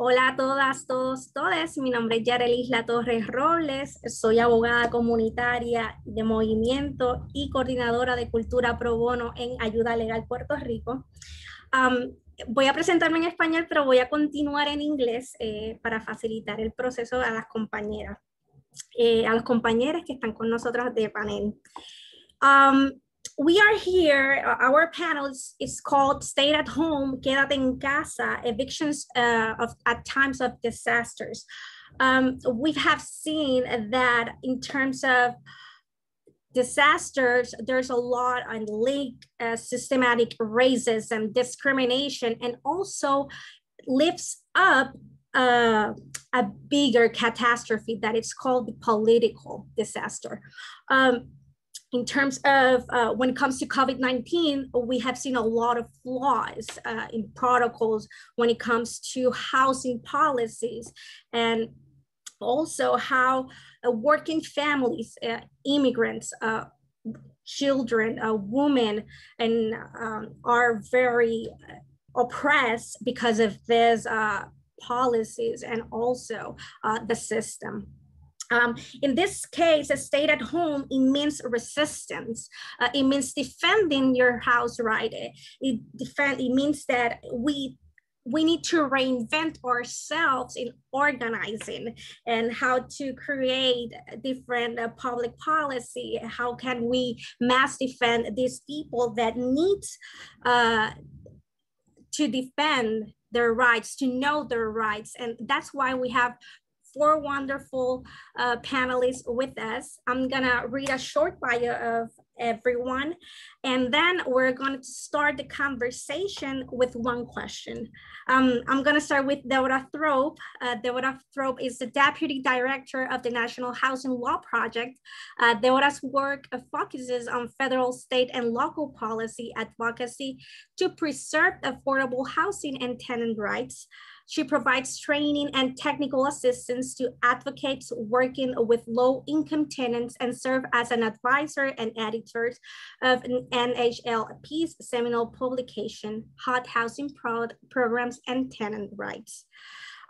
Hola a todas, todos, todes. Mi nombre es Yarelis Isla Torres Robles. Soy abogada comunitaria de movimiento y coordinadora de cultura pro bono en Ayuda Legal Puerto Rico. voy a presentarme en español, pero voy a continuar en inglés eh, para facilitar el proceso a las compañeras, eh, a los compañeros que están con nosotras de panel. we are here, uh, our panel is, called Stay at Home, Quédate en Casa, Evictions uh, of, at Times of Disasters. Um, we have seen that in terms of disasters, there's a lot on linked uh, systematic racism, discrimination, and also lifts up uh, a bigger catastrophe that is called the political disaster. Um, in terms of uh, when it comes to COVID-19, we have seen a lot of flaws uh, in protocols when it comes to housing policies and also how uh, working families, uh, immigrants, uh, children, uh, women, and um, are very oppressed because of these policies and also the system. Um, in this case, a stay at home, it means resistance. Uh, it means defending your house right. It, defend, it means that we we need to reinvent ourselves in organizing and how to create different uh, public policy. How can we mass defend these people that need uh, to defend their rights, to know their rights. And that's why we have four wonderful uh, panelists with us. I'm gonna read a short bio of everyone, and then we're going to start the conversation with one question. Um, I'm gonna start with Deborah Thrope. Uh, Deborah Thrope is the Deputy Director of the National Housing Law Project. Uh, Deborah's work focuses on federal, state, and local policy advocacy to preserve affordable housing and tenant rights. She provides training and technical assistance to advocates working with low income tenants and serve as an advisor and editor of NHLP's seminal publication, Hot Housing Pro Programs and Tenant Rights.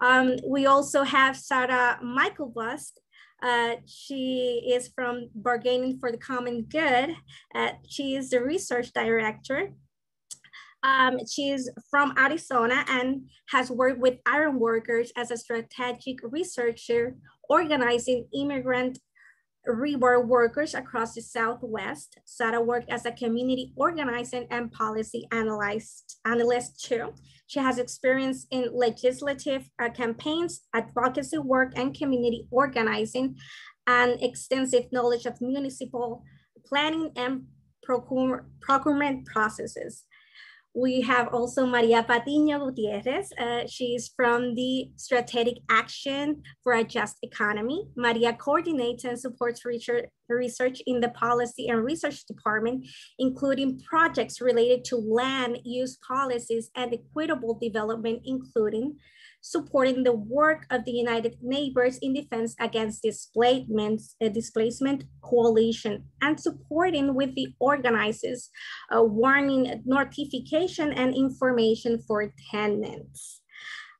Um, we also have Sarah Michael Bust, uh, she is from Bargaining for the Common Good. Uh, she is the research director um, she's from Arizona and has worked with iron workers as a strategic researcher, organizing immigrant rebar workers across the Southwest. Sara worked as a community organizer and policy analyst, analyst too. She has experience in legislative uh, campaigns, advocacy work, and community organizing, and extensive knowledge of municipal planning and procurement processes. We have also Maria Patiño Gutierrez. Uh, she's from the Strategic Action for a Just Economy. Maria coordinates and supports research in the Policy and Research Department, including projects related to land use policies and equitable development, including supporting the work of the United Neighbors in defense against displacement, uh, displacement coalition and supporting with the organizers uh, warning notification and information for tenants.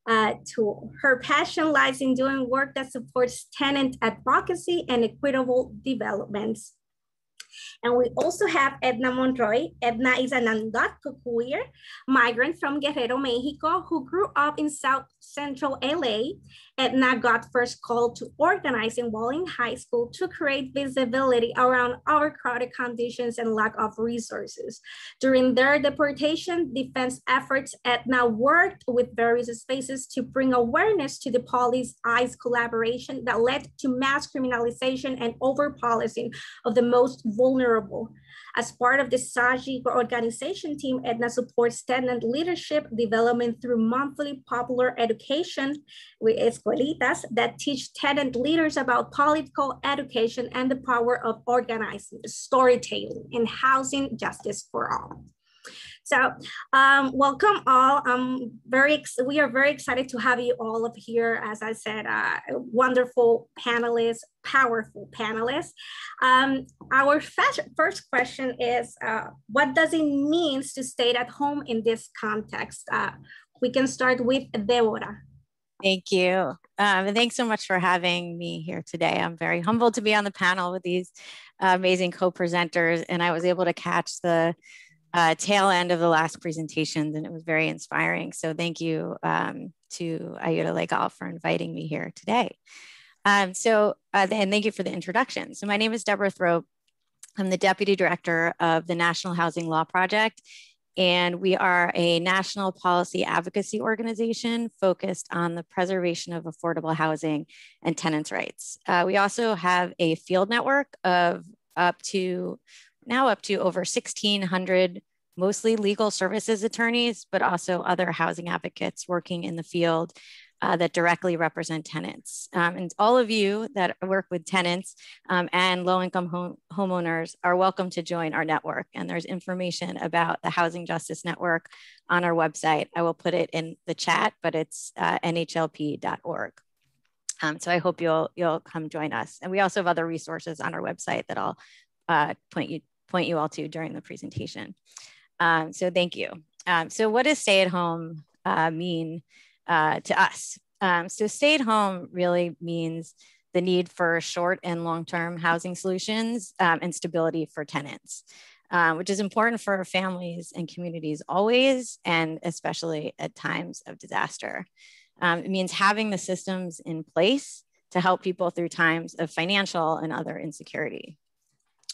Uh, to her passion lies in doing work that supports tenant advocacy and equitable developments. And we also have Edna Monroy. Edna is an undocumented queer migrant from Guerrero, Mexico, who grew up in South Central LA. Edna got first called to organize in Walling High School to create visibility around overcrowded conditions and lack of resources. During their deportation defense efforts, Edna worked with various spaces to bring awareness to the police ICE collaboration that led to mass criminalization and overpolicing of the most vulnerable. As part of the SAGI organization team, Edna supports tenant leadership development through monthly popular education with escuelitas that teach tenant leaders about political education and the power of organizing, storytelling, and housing justice for all. So um, welcome all. I'm very we are very excited to have you all up here. As I said, uh, wonderful panelists, powerful panelists. Um, our first question is, uh, what does it mean to stay at home in this context? Uh, we can start with Deborah. Thank you. Um, thanks so much for having me here today. I'm very humbled to be on the panel with these uh, amazing co-presenters, and I was able to catch the uh, tail end of the last presentations, and it was very inspiring. So thank you um, to IOTA Lake All for inviting me here today. Um, so, uh, and thank you for the introduction. So my name is Deborah Thrope. I'm the Deputy Director of the National Housing Law Project, and we are a national policy advocacy organization focused on the preservation of affordable housing and tenants' rights. Uh, we also have a field network of up to now up to over 1,600, mostly legal services attorneys, but also other housing advocates working in the field uh, that directly represent tenants. Um, and all of you that work with tenants um, and low income home homeowners are welcome to join our network. And there's information about the Housing Justice Network on our website. I will put it in the chat, but it's uh, nhlp.org. Um, so I hope you'll you'll come join us. And we also have other resources on our website that I'll uh, point you point you all to during the presentation. Um, so thank you. Um, so what does stay at home uh, mean uh, to us? Um, so stay at home really means the need for short and long-term housing solutions um, and stability for tenants, uh, which is important for families and communities always, and especially at times of disaster. Um, it means having the systems in place to help people through times of financial and other insecurity.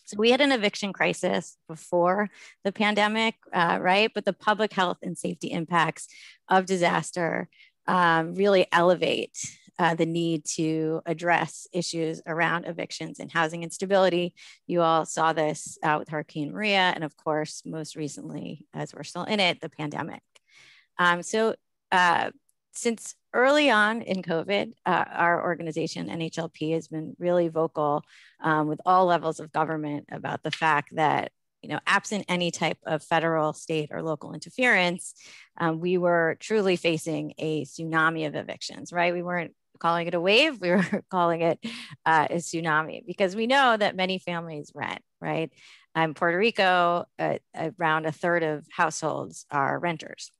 So we had an eviction crisis before the pandemic, uh, right? But the public health and safety impacts of disaster um, really elevate uh, the need to address issues around evictions and housing instability. You all saw this uh, with Hurricane Maria, and of course, most recently, as we're still in it, the pandemic. Um, so, uh, since early on in COVID, uh, our organization, NHLP, has been really vocal um, with all levels of government about the fact that, you know, absent any type of federal, state, or local interference, um, we were truly facing a tsunami of evictions, right? We weren't calling it a wave, we were calling it uh, a tsunami because we know that many families rent, right? In Puerto Rico, uh, around a third of households are renters.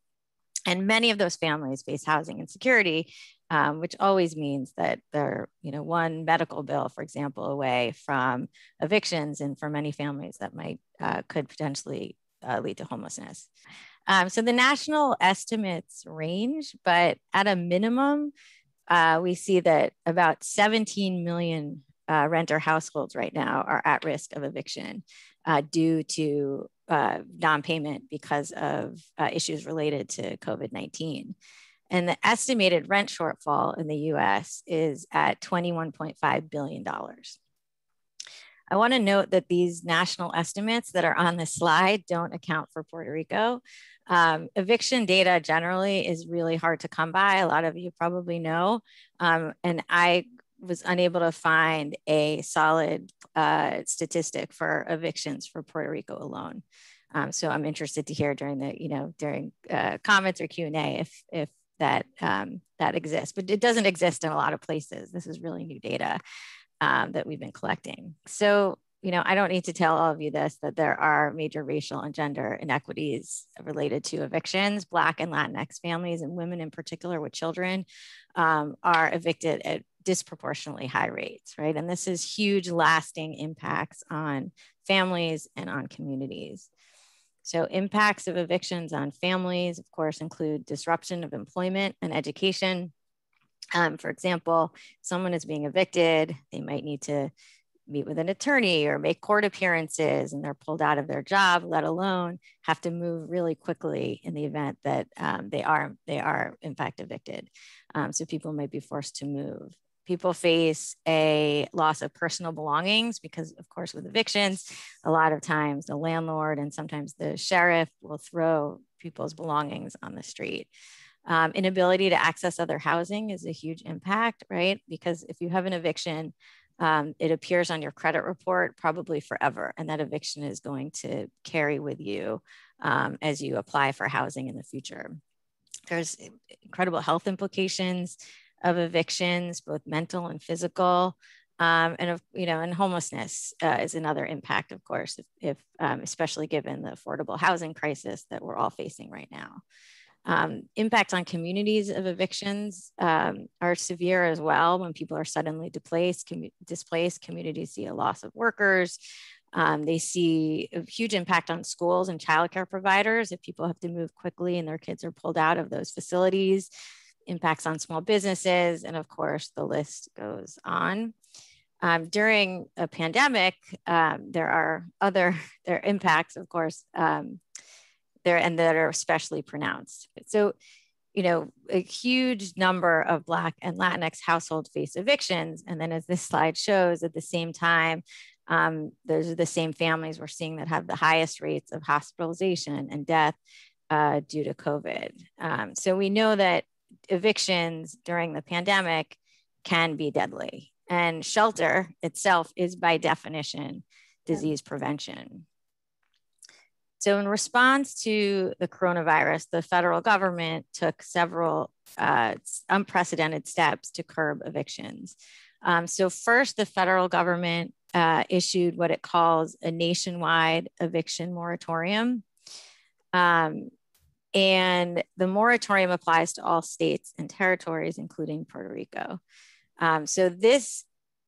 And many of those families face housing insecurity, um, which always means that they're, you know, one medical bill, for example, away from evictions, and for many families that might uh, could potentially uh, lead to homelessness. Um, so the national estimates range, but at a minimum, uh, we see that about 17 million uh, renter households right now are at risk of eviction uh, due to uh, non-payment because of uh, issues related to COVID-19. And the estimated rent shortfall in the US is at $21.5 billion. I want to note that these national estimates that are on the slide don't account for Puerto Rico. Um, eviction data generally is really hard to come by. A lot of you probably know. Um, and I was unable to find a solid uh, statistic for evictions for Puerto Rico alone. Um, so I'm interested to hear during the, you know, during uh, comments or Q and A if if that um, that exists, but it doesn't exist in a lot of places. This is really new data um, that we've been collecting. So you know, I don't need to tell all of you this that there are major racial and gender inequities related to evictions. Black and Latinx families and women in particular with children um, are evicted at disproportionately high rates, right? And this is huge lasting impacts on families and on communities. So impacts of evictions on families, of course, include disruption of employment and education. Um, for example, someone is being evicted, they might need to meet with an attorney or make court appearances and they're pulled out of their job let alone have to move really quickly in the event that um, they are they are in fact evicted um, so people might be forced to move people face a loss of personal belongings because, of course, with evictions, a lot of times the landlord and sometimes the sheriff will throw people's belongings on the street. Um, inability to access other housing is a huge impact, right? Because if you have an eviction, um, it appears on your credit report probably forever, and that eviction is going to carry with you um, as you apply for housing in the future. There's incredible health implications of evictions, both mental and physical. Um, and of you know, and homelessness uh, is another impact, of course, if, if um, especially given the affordable housing crisis that we're all facing right now. Um, impacts on communities of evictions um, are severe as well. When people are suddenly displaced, displaced communities see a loss of workers. Um, they see a huge impact on schools and childcare providers if people have to move quickly and their kids are pulled out of those facilities impacts on small businesses, and of course, the list goes on. Um, during a pandemic, um, there are other there are impacts, of course, um, there and that are especially pronounced. So, you know, a huge number of Black and Latinx households face evictions, and then as this slide shows, at the same time, um, those are the same families we're seeing that have the highest rates of hospitalization and death uh, due to COVID. Um, so we know that evictions during the pandemic can be deadly. And shelter itself is, by definition, disease prevention. So, in response to the coronavirus, the federal government took several uh, unprecedented steps to curb evictions. Um, so, first, the federal government uh, issued what it calls a nationwide eviction moratorium. Um, and the moratorium applies to all states and territories, including Puerto Rico. Um, so this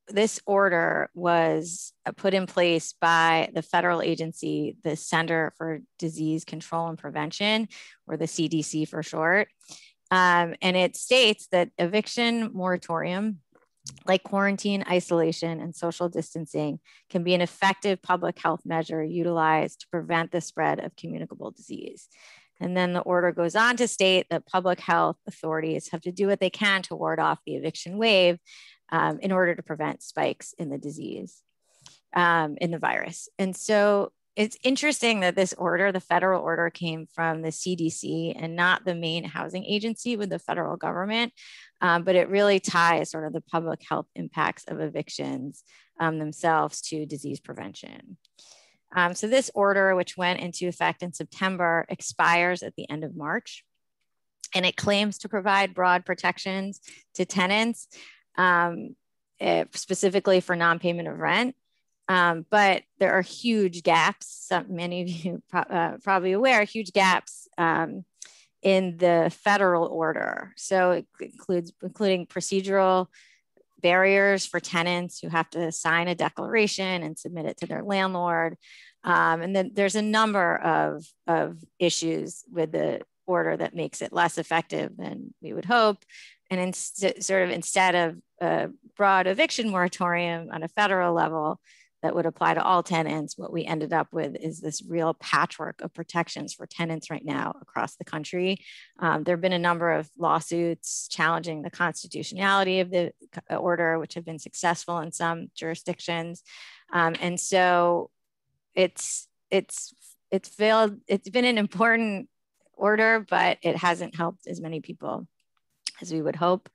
this order was uh, put in place by the federal agency, the Center for Disease Control and Prevention, or the CDC for short. Um, and it states that eviction moratorium, like quarantine, isolation, and social distancing, can be an effective public health measure utilized to prevent the spread of communicable disease. And then the order goes on to state that public health authorities have to do what they can to ward off the eviction wave um, in order to prevent spikes in the disease, um, in the virus. And so it's interesting that this order, the federal order, came from the CDC and not the main housing agency with the federal government, um, but it really ties sort of the public health impacts of evictions um, themselves to disease prevention. Um, so this order, which went into effect in September, expires at the end of March. And it claims to provide broad protections to tenants, um, eh, specifically for non payment of rent. Um, but there are huge gaps, some, many of you pro uh, probably aware, huge gaps um, in the federal order. So it includes including procedural barriers for tenants who have to sign a declaration and submit it to their landlord. Um, and then there's a number of, of issues with the order that makes it less effective than we would hope. And in, sort of instead of a broad eviction moratorium on a federal level, that would apply to all tenants, what we ended up with is this real patchwork of protections for tenants right now across the country. Um, there have been a number of lawsuits challenging the constitutionality of the uh, order, which have been successful in some jurisdictions. Um, and so it's, it's, it's failed, it's been an important order, but it hasn't helped as many people as we would hope.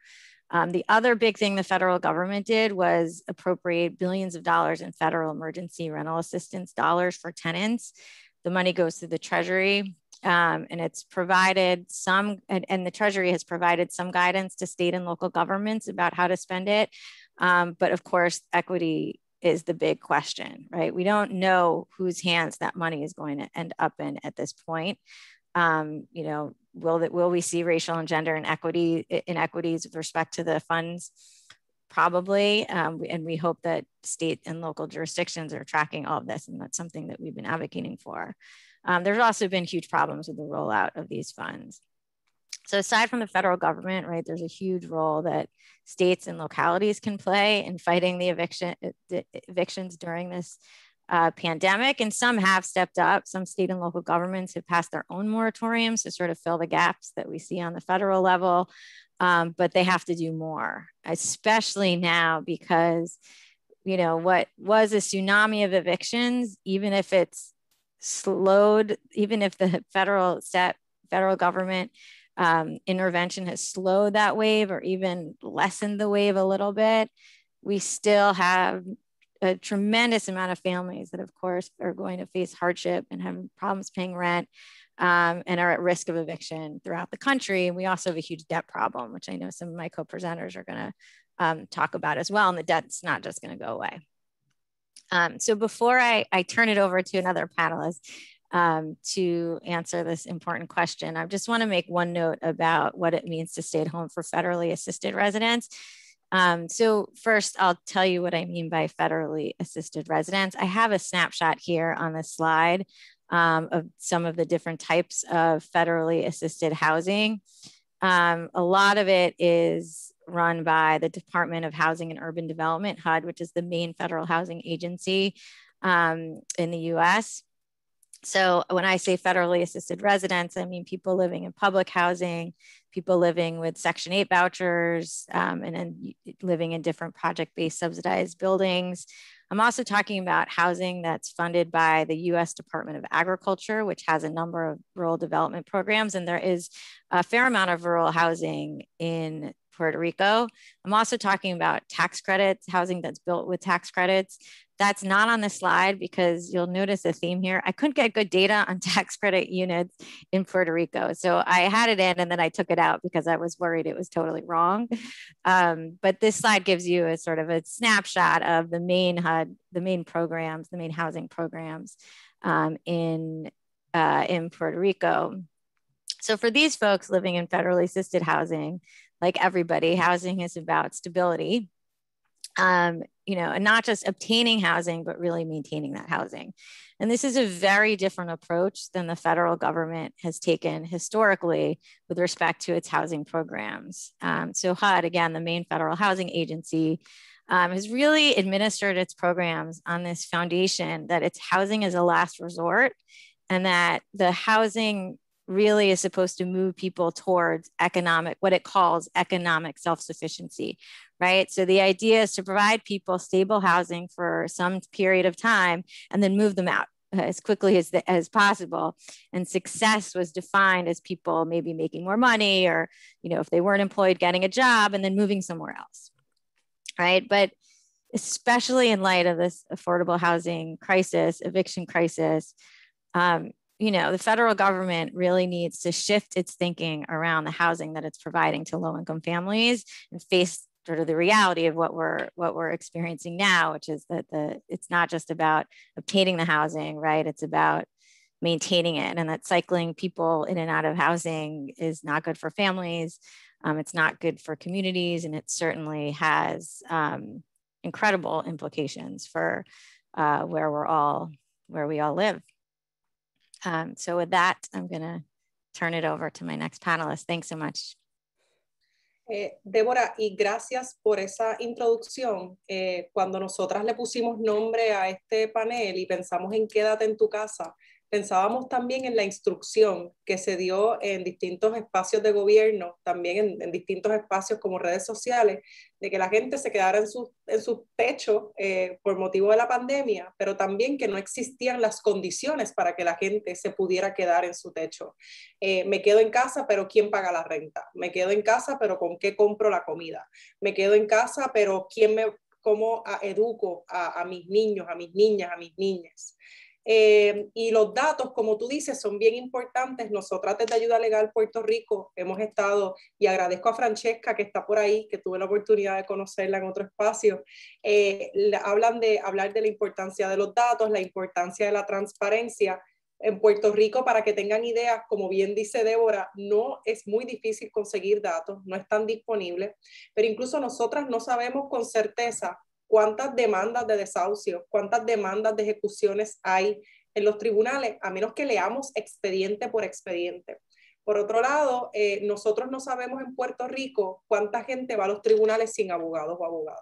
Um, the other big thing the federal government did was appropriate billions of dollars in federal emergency rental assistance dollars for tenants. The money goes through the Treasury. Um, and it's provided some, and, and, the Treasury has provided some guidance to state and local governments about how to spend it. Um, but of course, equity is the big question, right? We don't know whose hands that money is going to end up in at this point. Um, you know, will that will we see racial and gender inequity inequities with respect to the funds? Probably, um, and we hope that state and local jurisdictions are tracking all of this, and that's something that we've been advocating for. Um, there's also been huge problems with the rollout of these funds. So aside from the federal government, right, there's a huge role that states and localities can play in fighting the eviction the evictions during this uh, pandemic. And some have stepped up. Some state and local governments have passed their own moratoriums to sort of fill the gaps that we see on the federal level. Um, but they have to do more, especially now because you know what was a tsunami of evictions even if it's slowed even if the federal federal government um, intervention has slowed that wave or even lessened the wave a little bit we still have a tremendous amount of families that, of course, are going to face hardship and have problems paying rent um, and are at risk of eviction throughout the country. And we also have a huge debt problem, which I know some of my co presenters are going to um, talk about as well. And the debt's not just going to go away. Um, so before I, I turn it over to another panelist, um, to answer this important question. I just want to make one note about what it means to stay at home for federally assisted residents. Um, so first, I'll tell you what I mean by federally assisted residence. I have a snapshot here on this slide um, of some of the different types of federally assisted housing. Um, a lot of it is run by the Department of Housing and Urban Development, HUD, which is the main federal housing agency um, in the US. So when I say federally assisted residents, I mean people living in public housing, people living with Section 8 vouchers, um, and then living in different project-based subsidized buildings. I'm also talking about housing that's funded by the US Department of Agriculture, which has a number of rural development programs, and there is a fair amount of rural housing in Puerto Rico. I'm also talking about tax credits, housing that's built with tax credits. That's not on the slide because you'll notice a theme here. I couldn't get good data on tax credit units in Puerto Rico. So I had it in and then I took it out because I was worried it was totally wrong. Um, but this slide gives you a sort of a snapshot of the main HUD, the main programs, the main housing programs um, in, uh, in Puerto Rico. So for these folks living in federally assisted housing, like everybody, housing is about stability um, you know, and not just obtaining housing, but really maintaining that housing. And this is a very different approach than the federal government has taken historically with respect to its housing programs. Um, so HUD, again, the main federal housing agency, um, has really administered its programs on this foundation that its housing is a last resort and that the housing really is supposed to move people towards economic, what it calls economic self sufficiency, right? So the idea is to provide people stable housing for some period of time and then move them out uh, as quickly as, the, as possible and success was defined as people maybe making more money or you know if they weren't employed getting a job and then moving somewhere else right but especially in light of this affordable housing crisis eviction crisis um, you know the federal government really needs to shift its thinking around the housing that it's providing to low income families and face sort of the reality of what we're what we're experiencing now, which is that the it's not just about obtaining the housing, right? It's about maintaining it, and that cycling people in and out of housing is not good for families. Um, it's not good for communities, and it certainly has um, incredible implications for uh, where we're all where we all live. Um, so with that, I'm going to turn it over to my next panelist. Thanks so much. Eh, Débora, y gracias por esa introducción. Eh, cuando nosotras le pusimos nombre a este panel y pensamos en Quédate en tu casa, pensábamos también en la instrucción que se dio en distintos espacios de gobierno, también en, distintos espacios como redes sociales, de que la gente se quedara en sus en su techos eh, por motivo de la pandemia, pero también que no existían las condiciones para que la gente se pudiera quedar en su techo. Eh, me quedo en casa, pero ¿quién paga la renta? Me quedo en casa, pero ¿con qué compro la comida? Me quedo en casa, pero ¿quién me, cómo ah, educo a mis niños, a mis niñas, a mis niñas? Eh, y los datos, como tú dices, son bien importantes. Nosotras desde Ayuda Legal Puerto Rico hemos estado, y agradezco a Francesca que está por ahí, que tuve la oportunidad de conocerla en otro espacio, eh, hablan de, hablar de la importancia de los datos, la importancia de la transparencia. En Puerto Rico, para que tengan ideas, como bien dice Débora, no es muy difícil conseguir datos, no están disponibles, pero incluso nosotras no sabemos con certeza cuántas demandas de desahucio, cuántas demandas de ejecuciones hay en los tribunales, a menos que leamos expediente por expediente. Por otro lado, eh, nosotros no sabemos en Puerto Rico cuánta gente va a los tribunales sin abogados o abogadas.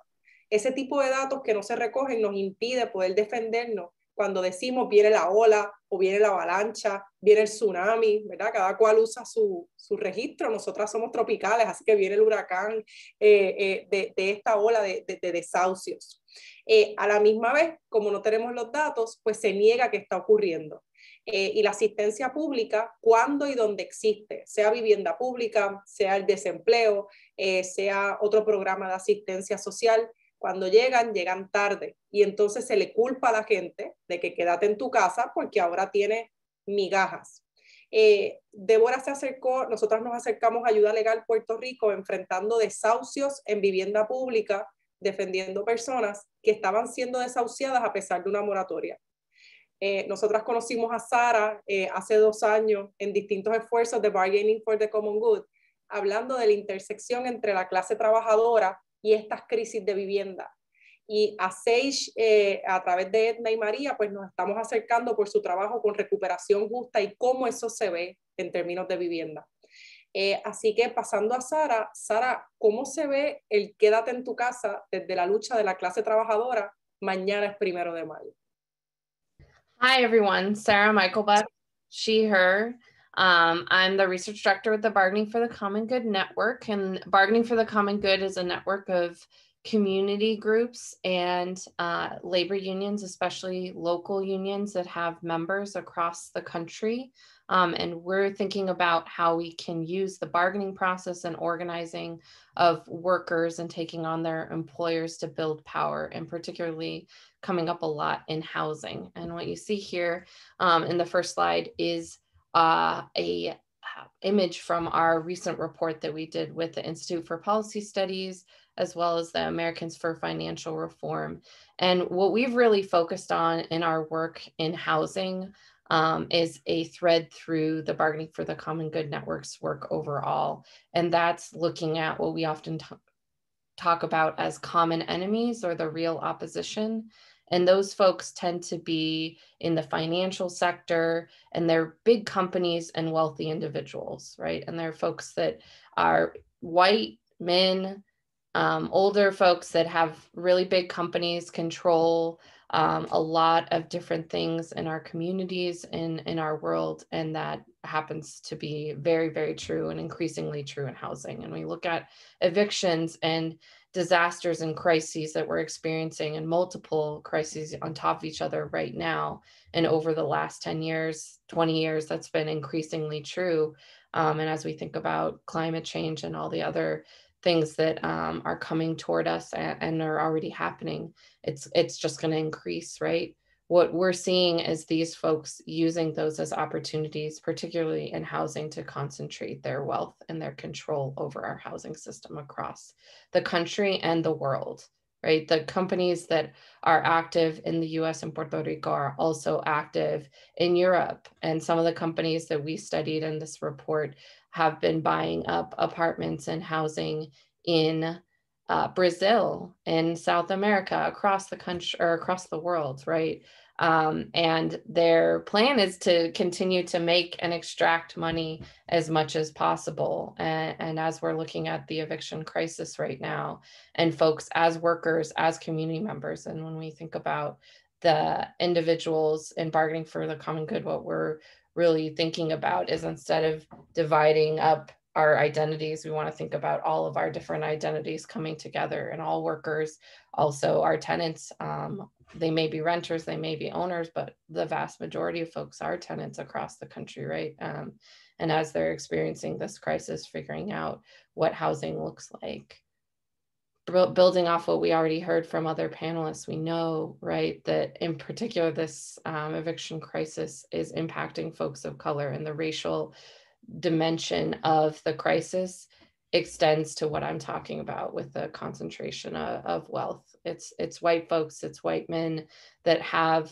Ese tipo de datos que no se recogen nos impide poder defendernos cuando decimos viene la ola o viene la avalancha, viene el tsunami, ¿verdad? Cada cual usa su, su registro, nosotras somos tropicales, así que viene el huracán eh, eh, de, esta ola de, desahucios. Eh, a la misma vez, como no tenemos los datos, pues se niega que está ocurriendo. y la asistencia pública cuando y donde existe, sea vivienda pública, sea el desempleo, sea otro programa de asistencia social, cuando llegan, llegan tarde y entonces se le culpa a la gente de que quédate en tu casa porque ahora tiene migajas. Eh, Débora se acercó, nosotras nos acercamos a Ayuda Legal Puerto Rico enfrentando desahucios en vivienda pública, defendiendo personas que estaban siendo desahuciadas a pesar de una moratoria. Eh, nosotras conocimos a Sara eh, hace dos años en distintos esfuerzos de Bargaining for the Common Good, hablando de la intersección entre la clase trabajadora y estas crisis de vivienda. Y a Sage, eh, a través de Edna y María, pues nos estamos acercando por su trabajo con recuperación justa y cómo eso se ve en términos de vivienda. Eh, así que pasando a Sara, Sara, ¿cómo se ve el quédate en tu casa desde la lucha de la clase trabajadora? Mañana es primero de mayo. Hi everyone, Sarah Michaelbach, she, her. Um, I'm the research director with the Bargaining for the Common Good Network, and Bargaining for the Common Good is a network of community groups and uh, labor unions, especially local unions that have members across the country. Um, and we're thinking about how we can use the bargaining process and organizing of workers and taking on their employers to build power, and particularly coming up a lot in housing. And what you see here um, in the first slide is uh, a uh, image from our recent report that we did with the Institute for Policy Studies, as well as the Americans for Financial Reform. And what we've really focused on in our work in housing um, is a thread through the Bargaining for the Common Good Network's work overall. And that's looking at what we often talk about as common enemies or the real opposition and those folks tend to be in the financial sector and they're big companies and wealthy individuals, right? And they're folks that are white men, um, older folks that have really big companies control um, a lot of different things in our communities and in our world. And that happens to be very, very true and increasingly true in housing. And we look at evictions and disasters and crises that we're experiencing and multiple crises on top of each other right now and over the last 10 years 20 years that's been increasingly true um, and as we think about climate change and all the other things that um, are coming toward us and, and, are already happening it's it's just going to increase right what we're seeing is these folks using those as opportunities, particularly in housing, to concentrate their wealth and their control over our housing system across the country and the world right? The companies that are active in the US and Puerto Rico are also active in Europe. And some of the companies that we studied in this report have been buying up apartments and housing in uh, Brazil, in South America, across the country or across the world, right? Um, and their plan is to continue to make and extract money as much as possible. And, and, as we're looking at the eviction crisis right now, and folks as workers, as community members, and when we think about the individuals in bargaining for the common good, what we're really thinking about is instead of dividing up our identities. We want to think about all of our different identities coming together and all workers, also our tenants. Um, they may be renters, they may be owners, but the vast majority of folks are tenants across the country, right? Um, and as they're experiencing this crisis, figuring out what housing looks like. Building off what we already heard from other panelists, we know, right, that in particular, this um, eviction crisis is impacting folks of color and the racial dimension of the crisis extends to what I'm talking about with the concentration of, of wealth. It's it's white folks, it's white men that have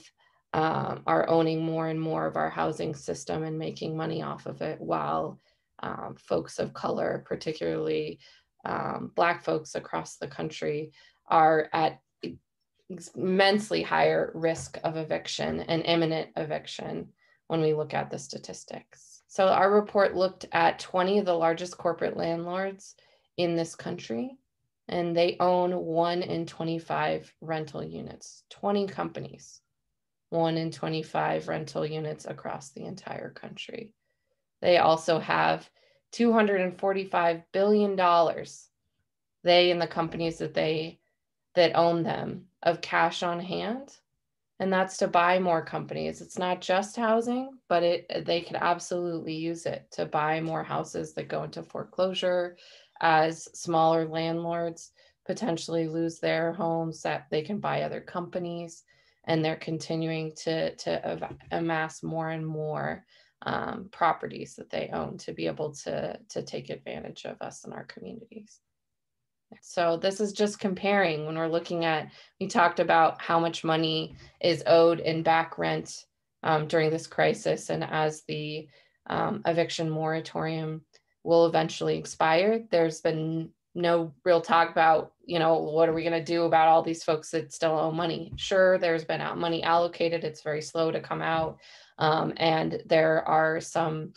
um, are owning more and more of our housing system and making money off of it, while um, folks of color, particularly um, Black folks across the country, are at immensely higher risk of eviction and imminent eviction when we look at the statistics. So our report looked at 20 of the largest corporate landlords in this country, and they own one in 25 rental units, 20 companies, one in 25 rental units across the entire country. They also have $245 billion, they and the companies that they that own them of cash on hand and that's to buy more companies. It's not just housing, but it they could absolutely use it to buy more houses that go into foreclosure as smaller landlords potentially lose their homes that they can buy other companies and they're continuing to, to amass more and more um, properties that they own to be able to, to take advantage of us and our communities. So this is just comparing when we're looking at, we talked about how much money is owed in back rent um, during this crisis. And as the um, eviction moratorium will eventually expire, there's been no real talk about, you know, what are we going to do about all these folks that still owe money? Sure, there's been money allocated. It's very slow to come out. Um, and there are some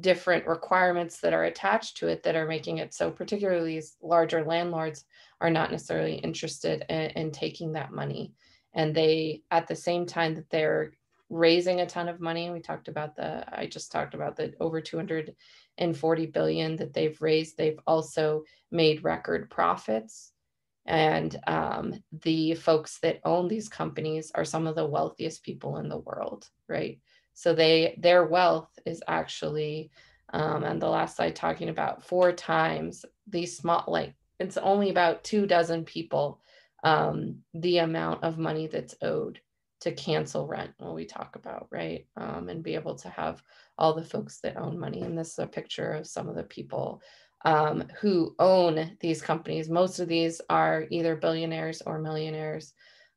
different requirements that are attached to it that are making it so particularly larger landlords are not necessarily interested in, in, taking that money and they at the same time that they're raising a ton of money we talked about the i just talked about the over 240 billion that they've raised they've also made record profits and um, the folks that own these companies are some of the wealthiest people in the world right so they their wealth is actually, um, on the last slide talking about four times the small like it's only about two dozen people um, the amount of money that's owed to cancel rent when we talk about right um, and be able to have all the folks that own money and this is a picture of some of the people um, who own these companies most of these are either billionaires or millionaires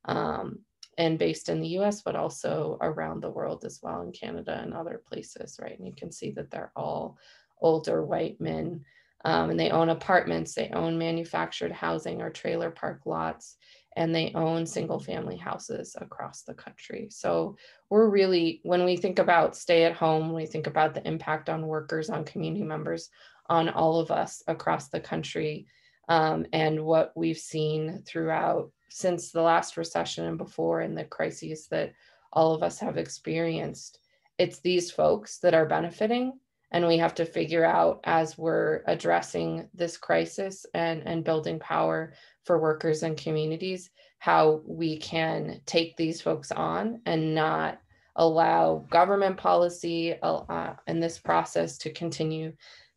um, and based in the US, but also around the world as well in Canada and other places, right? And you can see that they're all older white men um, and they own apartments, they own manufactured housing or trailer park lots, and they own single family houses across the country. So we're really, when we think about stay at home, we think about the impact on workers, on community members, on all of us across the country, um, and what we've seen throughout since the last recession and before and the crises that all of us have experienced it's these folks that are benefiting and we have to figure out as we're addressing this crisis and, and building power for workers and communities how we can take these folks on and not allow government policy uh, uh in this process to continue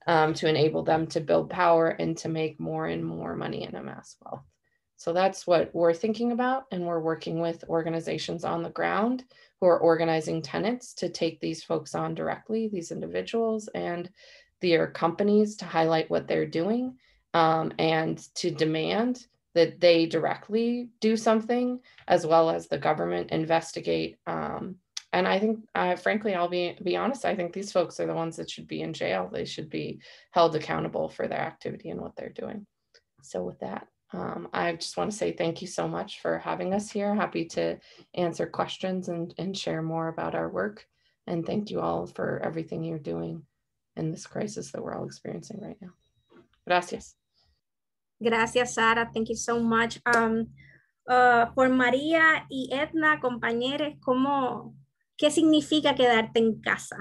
um, to enable them to build power and to make more and more money in a mass wealth. So that's what we're thinking about. And we're working with organizations on the ground who are organizing tenants to take these folks on directly, these individuals and their companies to highlight what they're doing um, and to demand that they directly do something as well as the government investigate. Um, and I think, uh, frankly, I'll be, be honest, I think these folks are the ones that should be in jail. They should be held accountable for their activity and what they're doing. So with that, um, I just want to say thank you so much for having us here. Happy to answer questions and, and share more about our work. And thank you all for everything you're doing in this crisis that we're all experiencing right now. Gracias. Gracias, Sara. Thank you so much. Um, uh, por María y Edna, compañeros, ¿cómo, ¿qué significa quedarte en casa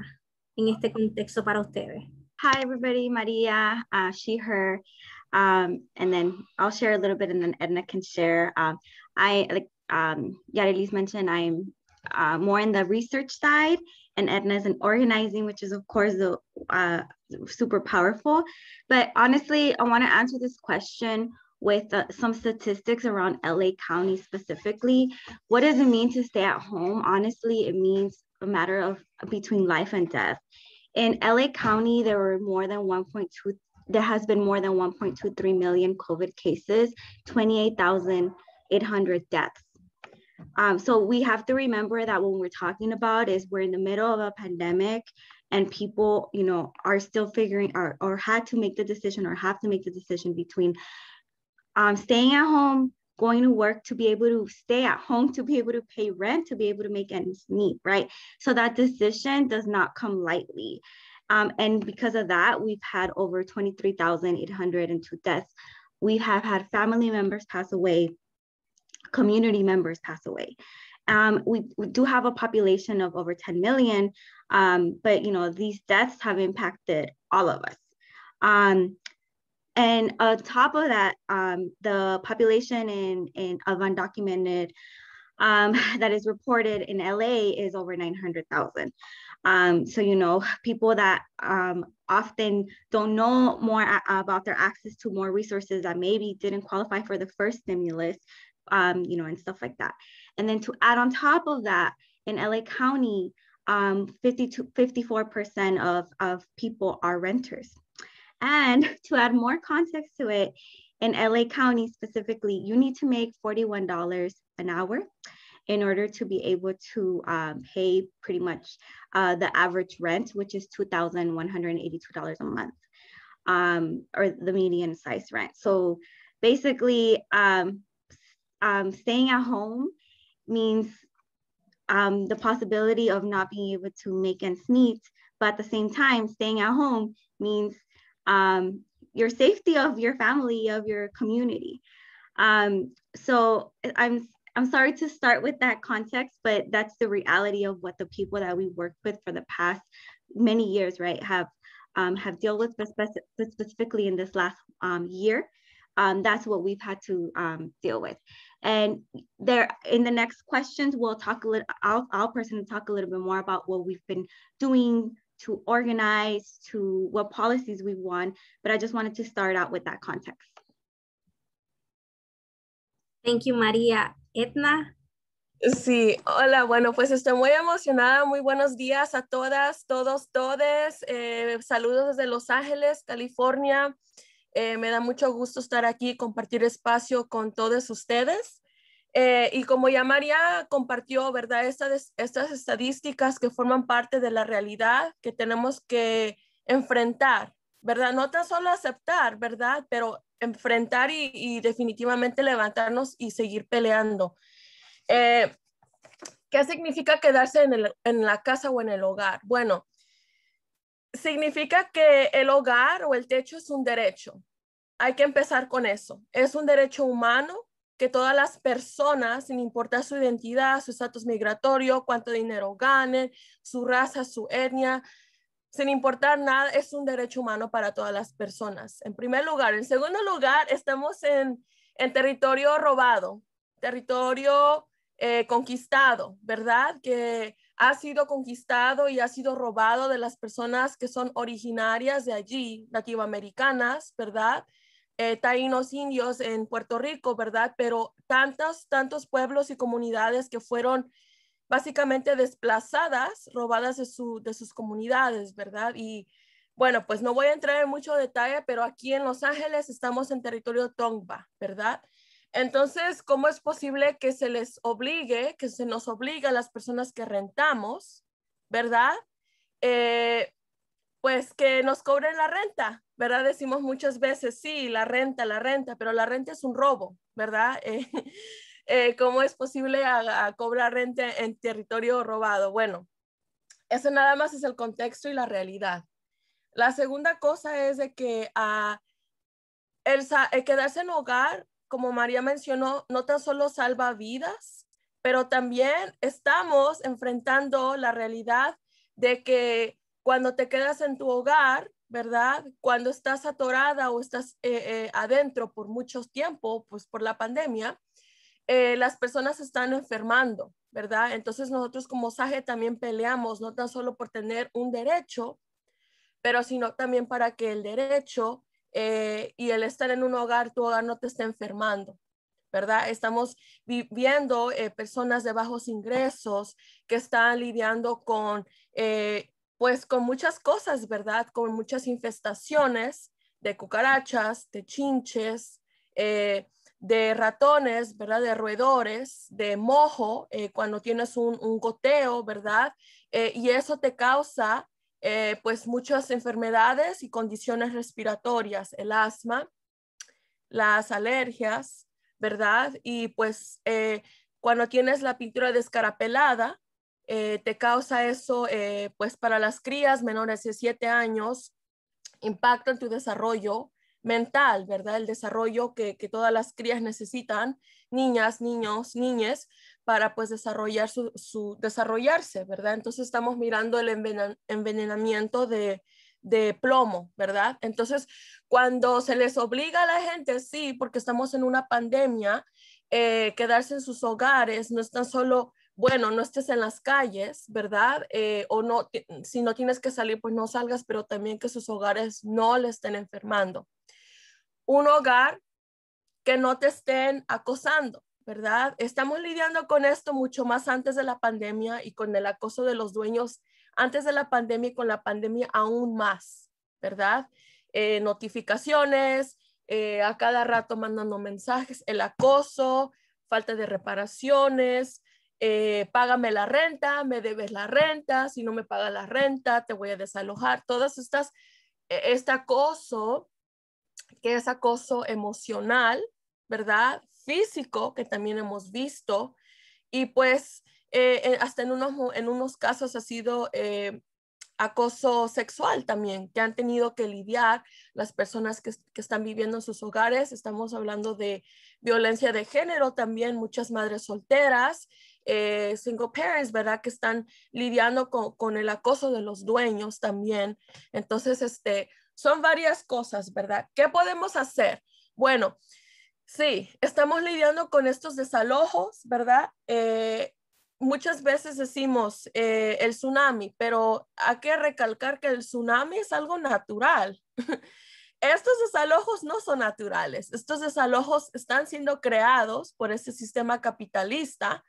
en este contexto para ustedes? Hi, everybody. María, uh, she, her. Um, and then I'll share a little bit and then Edna can share. Um, I, like um, Yareli's mentioned, I'm uh, more in the research side and Edna is in organizing, which is of course the, uh, super powerful. But honestly, I wanna answer this question with uh, some statistics around LA County specifically. What does it mean to stay at home? Honestly, it means a matter of between life and death. In LA County, there were more than 1.2 there has been more than 1.23 million COVID cases, 28,800 deaths. Um, so we have to remember that when we're talking about is we're in the middle of a pandemic and people, you know, are still figuring or, or had to make the decision or have to make the decision between um, staying at home, going to work to be able to stay at home, to be able to pay rent, to be able to make ends meet, right? So that decision does not come lightly. Um, and because of that, we've had over 23,802 deaths. We have had family members pass away, community members pass away. Um, we, we, do have a population of over 10 million, um, but you know these deaths have impacted all of us. Um, and on top of that, um, the population in, in of undocumented um, that is reported in LA is over 900,000. Um, so, you know, people that um, often don't know more a- about their access to more resources that maybe didn't qualify for the first stimulus, um, you know, and stuff like that. And then to add on top of that, in LA County, um, 52, 54% of, of people are renters. And to add more context to it, in LA County specifically, you need to make $41 an hour in order to be able to um, pay pretty much uh, the average rent, which is $2,182 a month, um, or the median size rent. So basically, um, um staying at home means um, the possibility of not being able to make ends meet, but at the same time, staying at home means um, your safety of your family, of your community. Um, so I'm I'm sorry to start with that context, but that's the reality of what the people that we worked with for the past many years, right, have um, have dealt with, but specifically in this last um, year. Um, that's what we've had to um, deal with. And there, in the next questions, we'll talk a little. I'll, I'll personally talk a little bit more about what we've been doing to organize, to what policies we want. But I just wanted to start out with that context. Thank you, Maria. Edna. Sí, hola, bueno, pues estoy muy emocionada, muy buenos días a todas, todos, todes. Eh, saludos desde Los Ángeles, California. Eh, me da mucho gusto estar aquí y compartir espacio con todos ustedes. Eh, y como ya María compartió, ¿verdad? Estas, estas estadísticas que forman parte de la realidad que tenemos que enfrentar, ¿verdad? No tan solo aceptar, ¿verdad? Pero enfrentar y, definitivamente levantarnos y seguir peleando. Eh, ¿Qué significa quedarse en, en la casa o en el hogar? Bueno, significa que el hogar o el techo es un derecho. Hay que empezar con eso. Es un derecho humano que todas las personas, sin importar su identidad, su estatus migratorio, cuánto dinero ganen, su raza, su etnia, sin importar nada, es un derecho humano para todas las personas, en primer lugar. En segundo lugar, estamos en, territorio robado, territorio eh, conquistado, ¿verdad? Que ha sido conquistado y ha sido robado de las personas que son originarias de allí, nativoamericanas, ¿verdad? Eh, taínos indios en Puerto Rico, ¿verdad? Pero tantos, tantos pueblos y comunidades que fueron básicamente desplazadas, robadas de, sus comunidades, ¿verdad? Y bueno, pues no voy a entrar en mucho detalle, pero aquí en Los Ángeles estamos en territorio Tongva, ¿verdad? Entonces, ¿cómo es posible que se les obligue, que se nos obliga a las personas que rentamos, ¿verdad? Eh, pues que nos cobren la renta, ¿verdad? Decimos muchas veces, sí, la renta, la renta, pero la renta es un robo, ¿verdad? Eh, eh, cómo es posible cobrar renta en territorio robado. Bueno, eso nada más es el contexto y la realidad. La segunda cosa es de que ah, el, quedarse en hogar, como María mencionó, no tan solo salva vidas, pero también estamos enfrentando la realidad de que cuando te quedas en tu hogar, ¿verdad? Cuando estás atorada o estás eh, eh, adentro por mucho tiempo, pues por la pandemia, eh, las personas están enfermando, ¿verdad? Entonces nosotros como SAGE también peleamos, no tan solo por tener un derecho, pero sino también para que el derecho eh, y el estar en un hogar, tu hogar no te esté enfermando, ¿verdad? Estamos viviendo eh, personas de bajos ingresos que están lidiando con, pues con muchas cosas, ¿verdad? Con muchas infestaciones de cucarachas, de chinches, eh, de ratones, ¿verdad? De roedores, de mojo, eh, cuando tienes un, goteo, ¿verdad? Eh, y eso te causa eh, pues muchas enfermedades y condiciones respiratorias, el asma, las alergias, ¿verdad? Y pues cuando tienes la pintura descarapelada, te causa eso, pues para las crías menores de 7 años, impacta en tu desarrollo, mental, ¿verdad? El desarrollo que, todas las crías necesitan, niñas, niños, niñes, para pues desarrollar su, su desarrollarse, ¿verdad? Entonces estamos mirando el envenenamiento de, plomo, ¿verdad? Entonces, cuando se les obliga a la gente, sí, porque estamos en una pandemia, eh, quedarse en sus hogares, no es tan solo, bueno, no estés en las calles, ¿verdad? Eh, o no, si no tienes que salir, pues no salgas, pero también que sus hogares no le estén enfermando, un hogar que no te estén acosando, ¿verdad? Estamos lidiando con esto mucho más antes de la pandemia y con el acoso de los dueños antes de la pandemia y con la pandemia aún más, ¿verdad? Eh, notificaciones, eh, a cada rato mandando mensajes, el acoso, falta de reparaciones, eh, págame la renta, me debes la renta, si no me pagas la renta, te voy a desalojar, todas estas, e, este acoso que es acoso emocional, ¿verdad? Físico, que también hemos visto. Y pues eh, eh, hasta en unos, en unos casos ha sido eh, acoso sexual también, que han tenido que lidiar las personas que, están viviendo en sus hogares. Estamos hablando de violencia de género también, muchas madres solteras, single parents, ¿verdad? Que están lidiando con, con, el acoso de los dueños también. Entonces, este, son varias cosas, ¿verdad? ¿Qué podemos hacer? Bueno, sí, estamos lidiando con estos desalojos, ¿verdad? Eh, muchas veces decimos eh, el tsunami, pero hay que recalcar que el tsunami es algo natural. Estos desalojos no son naturales. Estos desalojos están siendo creados por este sistema capitalista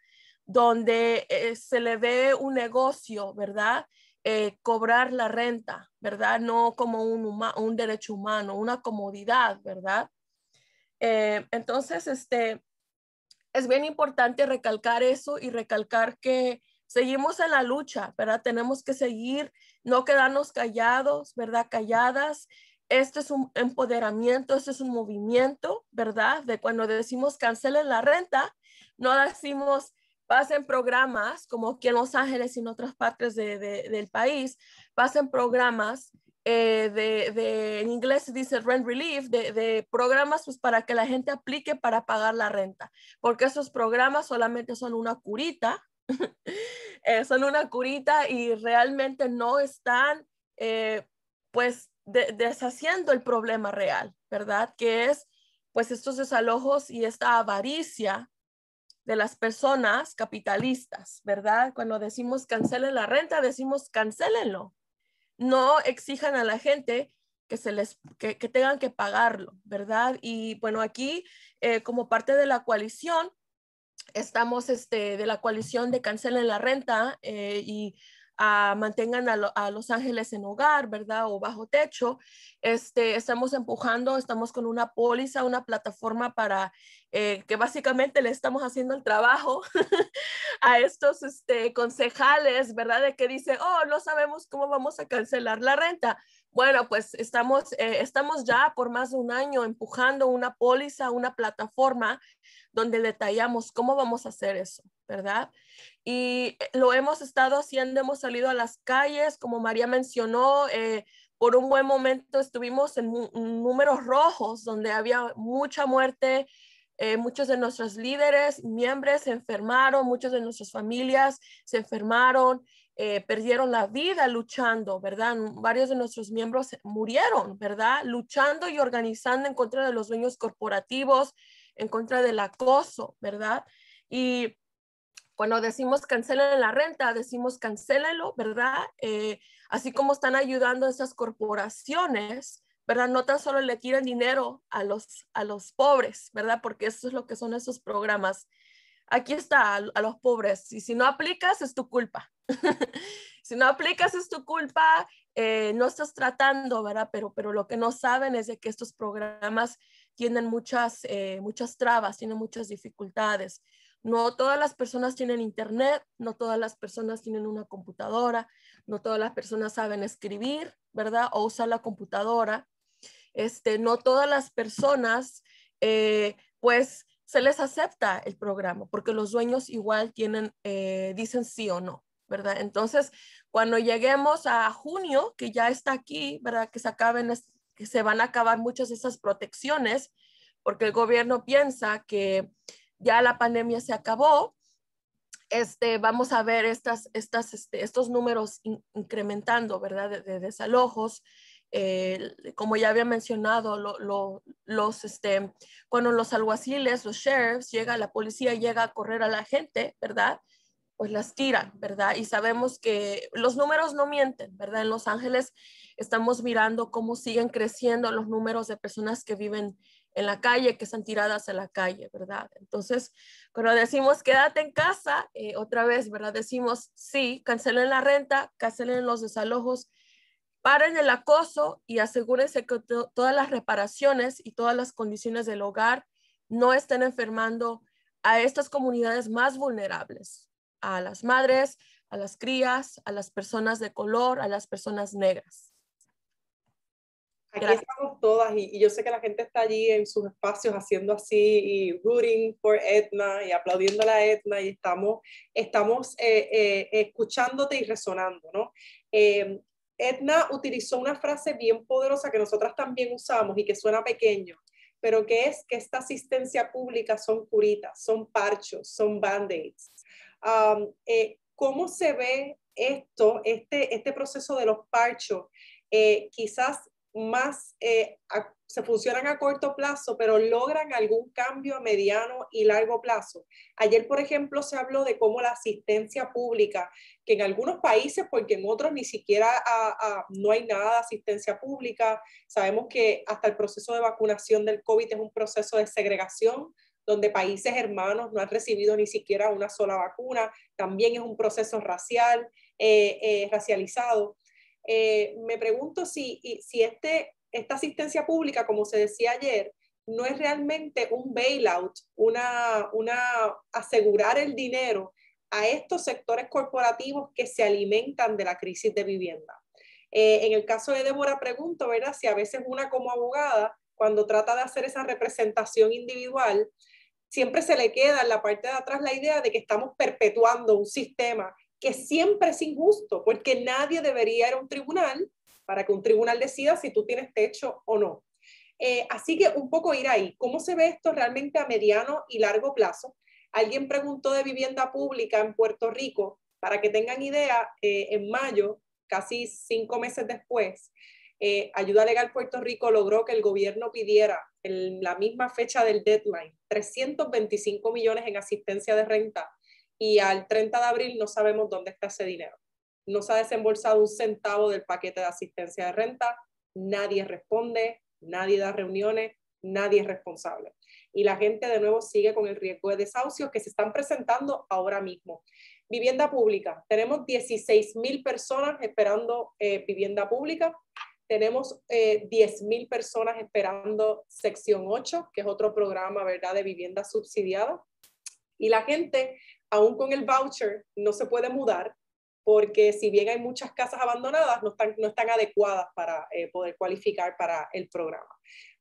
donde eh, se le ve un negocio, ¿verdad? Eh, cobrar la renta, ¿verdad? No como un, un derecho humano, una comodidad, ¿verdad? Eh, entonces, este, es bien importante recalcar eso y recalcar que seguimos en la lucha, ¿verdad? Tenemos que seguir, no quedarnos callados, ¿verdad? Calladas. Este es un empoderamiento, este es un movimiento, ¿verdad? De cuando decimos cancelen la renta, no decimos pasen programas, como aquí en Los Ángeles y en otras partes del país, pasen programas eh, de, en inglés se dice rent relief, de, programas pues, para que la gente aplique para pagar la renta, porque esos programas solamente son una curita, eh, son una curita y realmente no están eh, pues deshaciendo el problema real, ¿verdad? Que es pues estos desalojos y esta avaricia de las personas capitalistas, ¿verdad? Cuando decimos cancelen la renta, decimos cancelenlo. No exijan a la gente que, se les, tengan que pagarlo, ¿verdad? Y bueno, aquí eh, como parte de la coalición, estamos este, de la coalición de cancelen la renta eh, y mantengan a, Los Ángeles en hogar, ¿verdad? O bajo techo. Este, estamos empujando, estamos con una póliza, una plataforma para eh, que básicamente le estamos haciendo el trabajo a estos este, concejales, ¿verdad? De que dice, oh, no sabemos cómo vamos a cancelar la renta. Bueno, pues estamos, eh, estamos ya por más de un año empujando una póliza, una plataforma donde detallamos cómo vamos a hacer eso, ¿verdad? Y eh, lo hemos estado haciendo, hemos salido a las calles, como María mencionó, eh, por un buen momento estuvimos en números rojos donde había mucha muerte, muchos de nuestros líderes, miembros se enfermaron, muchas de nuestras familias se enfermaron. Eh, perdieron la vida luchando, ¿verdad? Varios de nuestros miembros murieron, ¿verdad? Luchando y organizando en contra de los dueños corporativos, en contra del acoso, ¿verdad? Y cuando decimos cancelen la renta, decimos cancélalo, ¿verdad? Eh, así como están ayudando a esas corporaciones, ¿verdad? No tan solo le tiran dinero a los, a los pobres, ¿verdad? Porque eso es lo que son esos programas. Aquí está, a los pobres. Y si no aplicas, es tu culpa, si no aplicas es tu culpa, eh, no estás tratando, ¿verdad? Pero, pero lo que no saben es de que estos programas tienen muchas, eh, muchas trabas, tienen muchas dificultades. No todas las personas tienen internet, no todas las personas tienen una computadora, no todas las personas saben escribir, ¿verdad? O usar la computadora. Este, no todas las personas, eh, pues, se les acepta el programa, porque los dueños igual tienen, dicen sí o no. Entonces, cuando lleguemos a junio, que ya está aquí, ¿verdad? Que se acaben, que se van a acabar muchas de esas protecciones, porque el gobierno piensa que ya la pandemia se acabó, este, vamos a ver estas, estas, este, estos números incrementando, ¿verdad? De, desalojos. Eh, como ya había mencionado, los, este, cuando los alguaciles, los sheriffs, llega la policía, llega a correr a la gente, ¿verdad? pues las tiran, ¿verdad? Y sabemos que los números no mienten, ¿verdad? En Los Ángeles estamos mirando cómo siguen creciendo los números de personas que viven en la calle, que están tiradas a la calle, ¿verdad? Entonces, cuando decimos quédate en casa, eh, otra vez, ¿verdad? Decimos, sí, cancelen la renta, cancelen los desalojos, paren el acoso y asegúrense que todas las reparaciones y todas las condiciones del hogar no estén enfermando a estas comunidades más vulnerables, a las madres, a las crías, a las personas de color, a las personas negras. Aquí Gracias. estamos todas y, yo sé que la gente está allí en sus espacios haciendo así y rooting por Etna y aplaudiendo a Etna y estamos, estamos eh, eh, escuchándote y resonando, ¿no? Edna em, utilizó una frase bien poderosa que nosotras también usamos y que suena pequeño, pero que es que esta asistencia pública son curitas, son parchos, son band-aids. Um, eh, ¿Cómo se ve esto, este, este proceso de los parchos? Eh, quizás más eh, se funcionan a corto plazo, pero logran algún cambio a mediano y largo plazo. Ayer, por ejemplo, se habló de cómo la asistencia pública, que en algunos países, porque en otros ni siquiera no hay nada de asistencia pública, sabemos que hasta el proceso de vacunación del COVID es un proceso de segregación donde países hermanos no han recibido ni siquiera una sola vacuna, también es un proceso racial, eh, eh, racializado. Eh, me pregunto si, este, esta asistencia pública, como se decía ayer, no es realmente un bailout, una, asegurar el dinero a estos sectores corporativos que se alimentan de la crisis de vivienda. en el caso de Débora, pregunto, ¿verdad? Si a veces una como abogada, cuando trata de hacer esa representación individual, siempre se le queda en la parte de atrás la idea de que estamos perpetuando un sistema que siempre es injusto, porque nadie debería ir a un tribunal para que un tribunal decida si tú tienes techo o no. Eh, así que un poco ir ahí. ¿Cómo se ve esto realmente a mediano y largo plazo? Alguien preguntó de vivienda pública en Puerto Rico, para que tengan idea, eh, en mayo, casi cinco meses después, eh, Ayuda Legal Puerto Rico logró que el gobierno pidiera en la misma fecha del deadline 325 millones en asistencia de renta y al 30 de abril no sabemos dónde está ese dinero. No se ha desembolsado un centavo del paquete de asistencia de renta, nadie responde, nadie da reuniones, nadie es responsable. Y la gente de nuevo sigue con el riesgo de desahucios que se están presentando ahora mismo. Vivienda pública. Tenemos 16 mil personas esperando eh, vivienda pública. Tenemos eh, 10.000 personas esperando sección 8, que es otro programa, ¿verdad?, de vivienda subsidiada. Y la gente, aún con el voucher, no se puede mudar porque si bien hay muchas casas abandonadas, no están, no están adecuadas para eh, poder cualificar para el programa.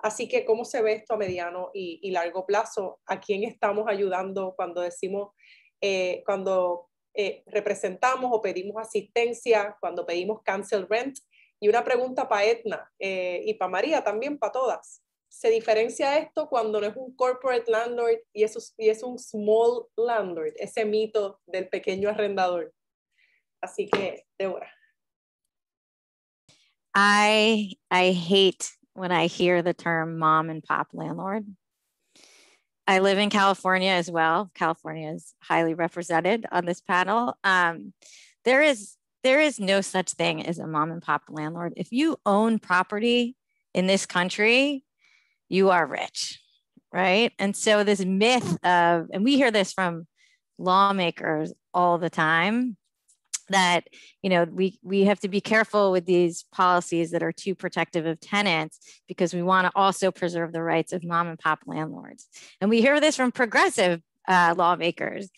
Así que, ¿cómo se ve esto a mediano y, largo plazo? ¿A quién estamos ayudando cuando decimos, eh, cuando eh, representamos o pedimos asistencia, cuando pedimos cancel rent? Y una pregunta para Etna eh, y para María, también para todas. ¿Se diferencia esto cuando no es un corporate landlord y, es un small landlord? Ese mito del pequeño arrendador. Así que, Débora. I, I hate when I hear the term mom and pop landlord. I live in California as well. California is highly represented on this panel. Um, there is there is no such thing as a mom and pop landlord. If you own property in this country, you are rich, right? And so, this myth of, and we hear this from lawmakers all the time that you know we we have to be careful with these policies that are too protective of tenants because we want to also preserve the rights of mom and pop landlords and we hear this from progressive uh, lawmakers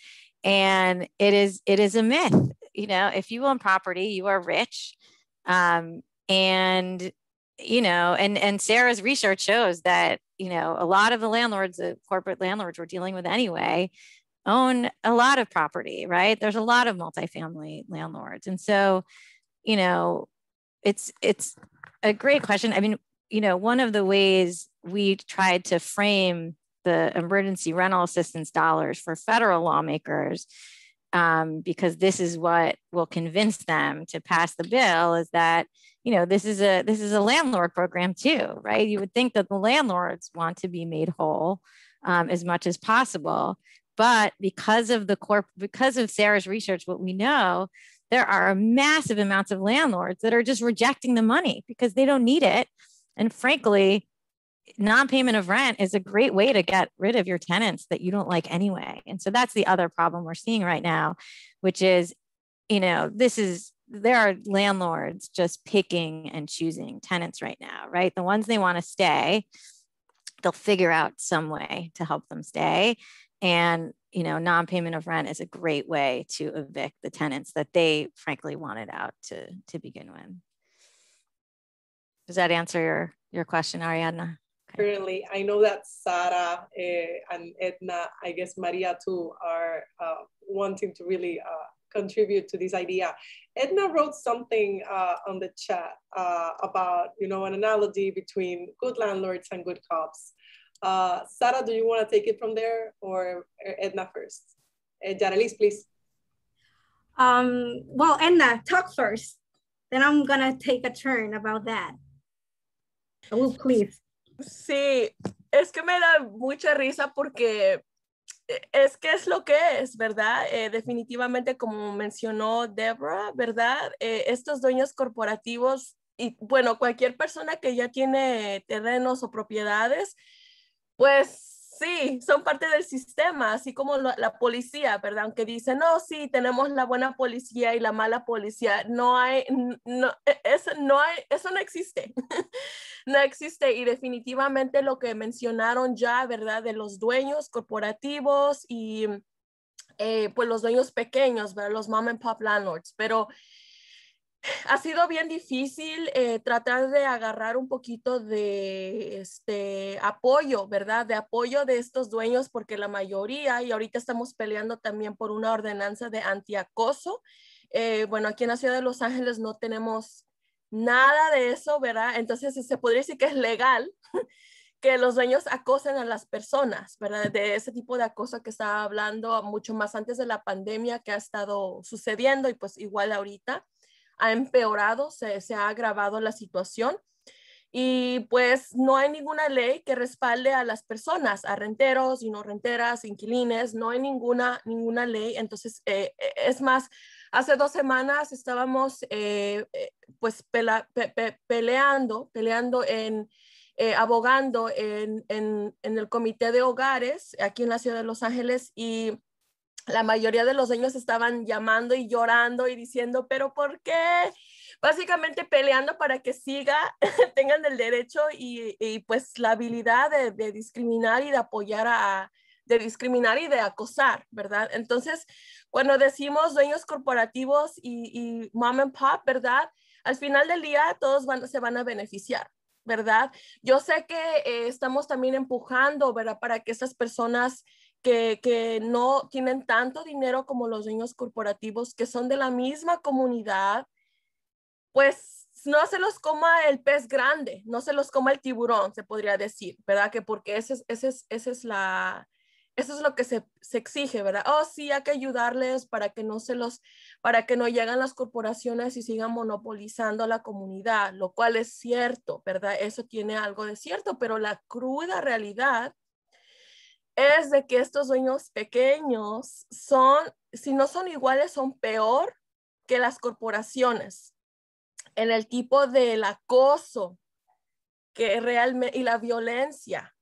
and it is it is a myth you know, if you own property, you are rich. Um, and you know, and and Sarah's research shows that you know a lot of the landlords, the corporate landlords, we're dealing with anyway, own a lot of property, right? There's a lot of multifamily landlords, and so you know, it's it's a great question. I mean, you know, one of the ways we tried to frame the emergency rental assistance dollars for federal lawmakers um, because this is what will convince them to pass the bill is that you know this is a this is a landlord program too right you would think that the landlords want to be made whole um, as much as possible but because of the corp because of sarah's research what we know there are massive amounts of landlords that are just rejecting the money because they don't need it and frankly non-payment of rent is a great way to get rid of your tenants that you don't like anyway and so that's the other problem we're seeing right now which is you know this is there are landlords just picking and choosing tenants right now right the ones they want to stay they'll figure out some way to help them stay and you know non-payment of rent is a great way to evict the tenants that they frankly wanted out to to begin with does that answer your your question ariadna currently. I know that Sara uh, and Edna, I guess Maria too, are uh, wanting to really uh, contribute to this idea. Edna wrote something uh, on the chat uh, about, you know, an analogy between good landlords and good cops. Sara, do you want to take it from there or eh, Edna first? Uh, eh, Jaralis, please. Um, well, Edna, talk first. Then I'm gonna take a turn about that. Oh, please. Sí, es que me da mucha risa porque e, es que es lo que es, ¿verdad? Eh, definitivamente, como mencionó Debra, ¿verdad? Eh, estos dueños corporativos y, bueno, cualquier persona que ya tiene terrenos o propiedades, pues Sí, son parte del sistema, así como la, policía, ¿verdad? Aunque dicen, no, sí, tenemos la buena policía y la mala policía, no hay, no, e, eso no, hay, eso no existe, no existe. Y definitivamente lo que mencionaron ya, ¿verdad? De los dueños corporativos y eh, pues los dueños pequeños, ¿verdad? Los mom and pop landlords, pero ha sido bien difícil eh, tratar de agarrar un poquito de este apoyo, ¿verdad? De apoyo de estos dueños, porque la mayoría, y ahorita estamos peleando también por una ordenanza de antiacoso. Eh, bueno, aquí en la ciudad de Los Ángeles no tenemos nada de eso, ¿verdad? Entonces se podría decir que es legal que los dueños acosen a las personas, ¿verdad? De ese tipo de acoso que estaba hablando mucho más antes de la pandemia que ha estado sucediendo y pues igual ahorita ha empeorado, se, ha agravado la situación y pues no hay ninguna ley que respalde a las personas, a renteros y no renteras, inquilines, no hay ninguna, ninguna ley. Entonces, eh, eh, es más, hace dos semanas estábamos eh, pues peleando, peleando en, abogando en el Comité de Hogares aquí en la Ciudad de Los Ángeles y la mayoría de los dueños estaban llamando y llorando y diciendo, pero ¿por qué? Básicamente peleando para que siga, tengan el derecho y, pues la habilidad de, discriminar y de apoyar a, de discriminar y de acosar, ¿verdad? Entonces, cuando decimos dueños corporativos y, y mom and pop, ¿verdad? Al final del día todos se van a beneficiar. ¿Verdad? Yo sé que eh, estamos también empujando, ¿verdad? Para que esas personas que, no tienen tanto dinero como los dueños corporativos, que son de la misma comunidad, pues no se los coma el pez grande, no se los coma el tiburón, se podría decir, ¿verdad? Que porque ese eso es lo que se, exige, ¿verdad? Oh, sí, hay que ayudarles para que no se los, para que no lleguen las corporaciones y sigan monopolizando la comunidad, lo cual es cierto, ¿verdad? Eso tiene algo de cierto, pero la cruda realidad es de que estos dueños pequeños son, si no son iguales, son peor que las corporaciones en el tipo del acoso que y la violencia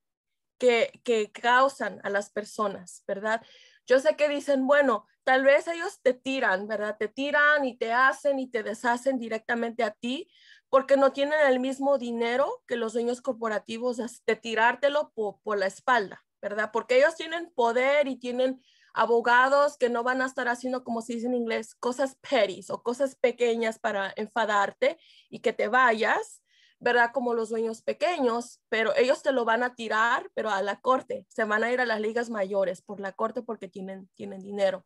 que, causan a las personas, ¿verdad? Yo sé que dicen, bueno, tal vez ellos te tiran, ¿verdad? Te tiran y te hacen y te deshacen directamente a ti porque no tienen el mismo dinero que los dueños corporativos de tirártelo por la espalda, ¿verdad? Porque ellos tienen poder y tienen abogados que no van a estar haciendo, como se dice en inglés, cosas peris o cosas pequeñas para enfadarte y que te vayas, ¿verdad? Como los dueños pequeños, pero ellos te lo van a tirar, pero a la corte, se van a ir a las ligas mayores por la corte porque tienen, tienen dinero.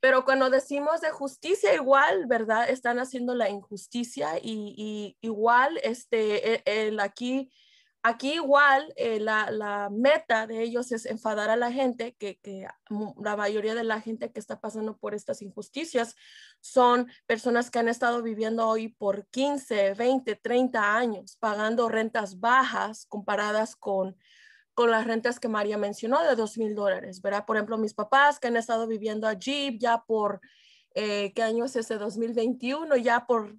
Pero cuando decimos de justicia, igual, ¿verdad? Están haciendo la injusticia y, igual, este, e, el aquí Aquí igual eh, la, meta de ellos es enfadar a la gente, que, la mayoría de la gente que está pasando por estas injusticias son personas que han estado viviendo hoy por 15, 20, 30 años, pagando rentas bajas comparadas con, con las rentas que María mencionó de 2 mil dólares, ¿verdad? Por ejemplo, mis papás que han estado viviendo allí ya por, eh, ¿qué año es ese? 2021, ya por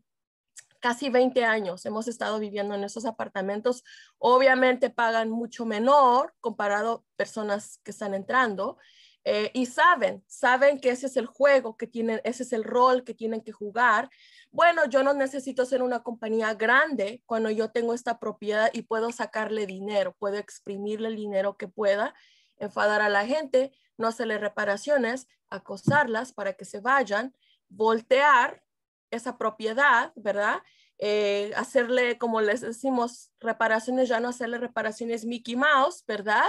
casi 20 años hemos estado viviendo en esos apartamentos. Obviamente pagan mucho menor comparado personas que están entrando. Eh, y saben, saben que ese es el juego que tienen, ese es el rol que tienen que jugar. Bueno, yo no necesito ser una compañía grande cuando yo tengo esta propiedad y puedo sacarle dinero, puedo exprimirle el dinero que pueda, enfadar a la gente, no hacerle reparaciones, acosarlas para que se vayan, voltear esa propiedad, ¿verdad? Eh, hacerle, como les decimos, reparaciones, ya no hacerle reparaciones Mickey Mouse, ¿verdad?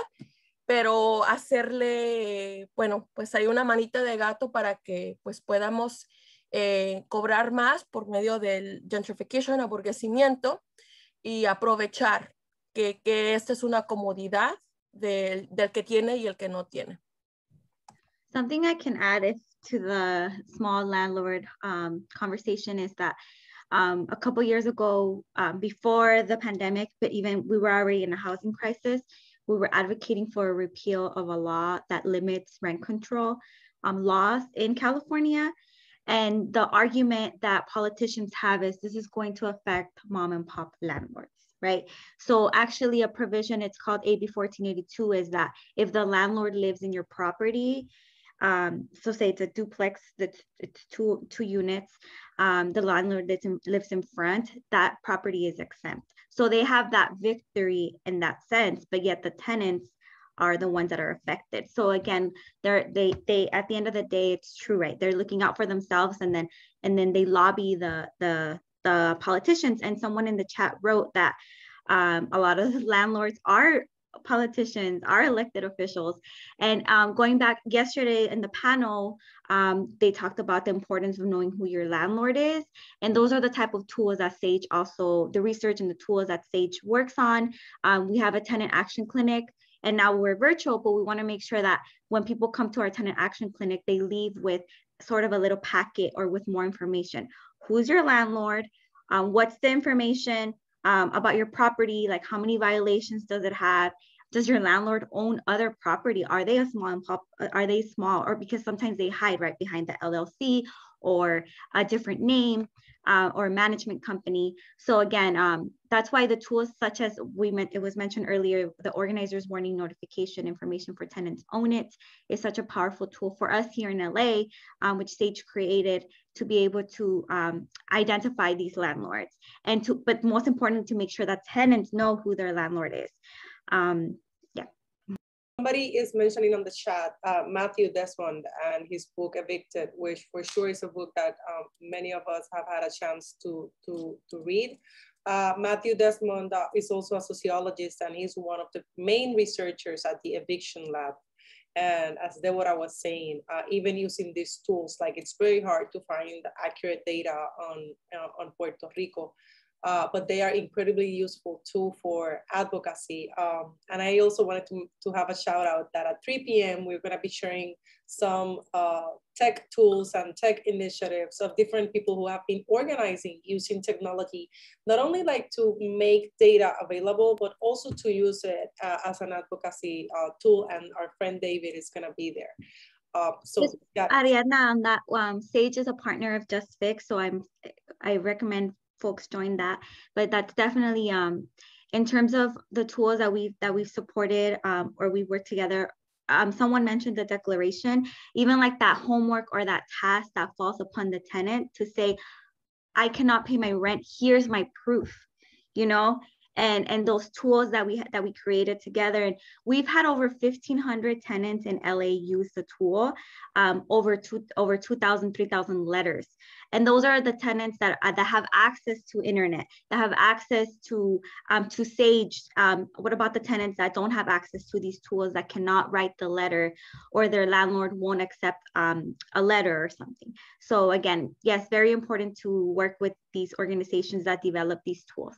Pero hacerle, bueno, pues hay una manita de gato para que pues podamos eh, cobrar más por medio del gentrification, aburguesimiento y aprovechar que, que esta es una comodidad del, del que tiene y el que no tiene. Something I can add is to the small landlord um, conversation is that um, a couple years ago, um, before the pandemic, but even we were already in a housing crisis, we were advocating for a repeal of a law that limits rent control um, laws in California. And the argument that politicians have is this is going to affect mom and pop landlords, right? So, actually, a provision, it's called AB 1482, is that if the landlord lives in your property, um, so say it's a duplex that's it's two two units. Um, the landlord lives in, lives in front. That property is exempt. So they have that victory in that sense, but yet the tenants are the ones that are affected. So again, they're they they at the end of the day, it's true, right? They're looking out for themselves, and then and then they lobby the the the politicians. And someone in the chat wrote that um, a lot of landlords are politicians, our elected officials. And um, going back yesterday in the panel, um, they talked about the importance of knowing who your landlord is. And those are the type of tools that SAGE also, the research and the tools that SAGE works on. Um, we have a tenant action clinic and now we're virtual, but we wanna make sure that when people come to our tenant action clinic, they leave with sort of a little packet or with more information. Who's your landlord? Um, what's the information? um, about your property, like how many violations does it have? Does your landlord own other property? Are they a small and pop? Uh, are they small? Or because sometimes they hide right behind the LLC or a different name uh, or management company. So again, um, that's why the tools such as we meant, it was mentioned earlier, the organizer's warning notification information for tenants own it is such a powerful tool for us here in LA, um, which Sage created to be able to um, identify these landlords and to, but most importantly, to make sure that tenants know who their landlord is. Um, somebody is mentioning on the chat uh, Matthew Desmond and his book Evicted, which for sure is a book that um, many of us have had a chance to, to, to read. Uh, Matthew Desmond uh, is also a sociologist and he's one of the main researchers at the Eviction Lab. And as Deborah was saying, uh, even using these tools, like it's very hard to find accurate data on, uh, on Puerto Rico uh, but they are incredibly useful too for advocacy. Um, and I also wanted to, to have a shout out that at 3 p.m. we're going to be sharing some uh, tech tools and tech initiatives of different people who have been organizing using technology, not only like to make data available, but also to use it uh, as an advocacy uh, tool. And our friend David is going to be there. Um, so Ariadna on that um, Sage is a partner of Just Fix, so I'm I recommend folks join that. But that's definitely um, in terms of the tools that we've that we've supported um, or we work together um, someone mentioned the declaration, even like that homework or that task that falls upon the tenant to say, I cannot pay my rent. Here's my proof, you know? and and those tools that we that we created together. And we've had over 1,500 tenants in LA use the tool, um, over two over 2,000 3,000 letters, and those are the tenants that uh, that have access to internet, that have access to um, to Sage. Um, what about the tenants that don't have access to these tools that cannot write the letter, or their landlord won't accept um, a letter or something? So again, yes, very important to work with these organizations that develop these tools.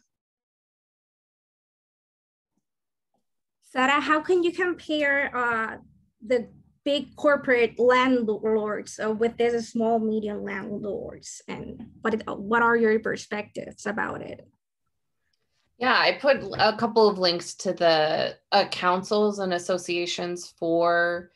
Sarah, how can you compare uh, the big corporate landlords uh, with these small medium landlords and what, it, what are your perspectives about it? Yeah, I put a couple of links to the uh, councils and associations for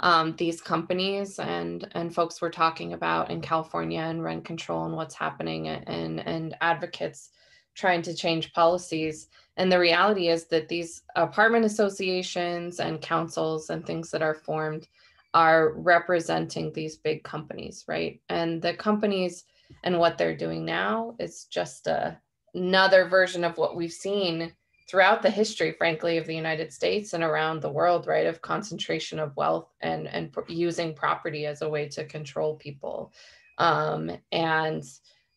um, these companies and and folks we're talking about in California and rent control and what's happening and and advocates trying to change policies. And the reality is that these apartment associations and councils and things that are formed are representing these big companies, right? And the companies and what they're doing now is just a, another version of what we've seen throughout the history, frankly, of the United States and around the world, right? Of concentration of wealth and and using property as a way to control people, um, and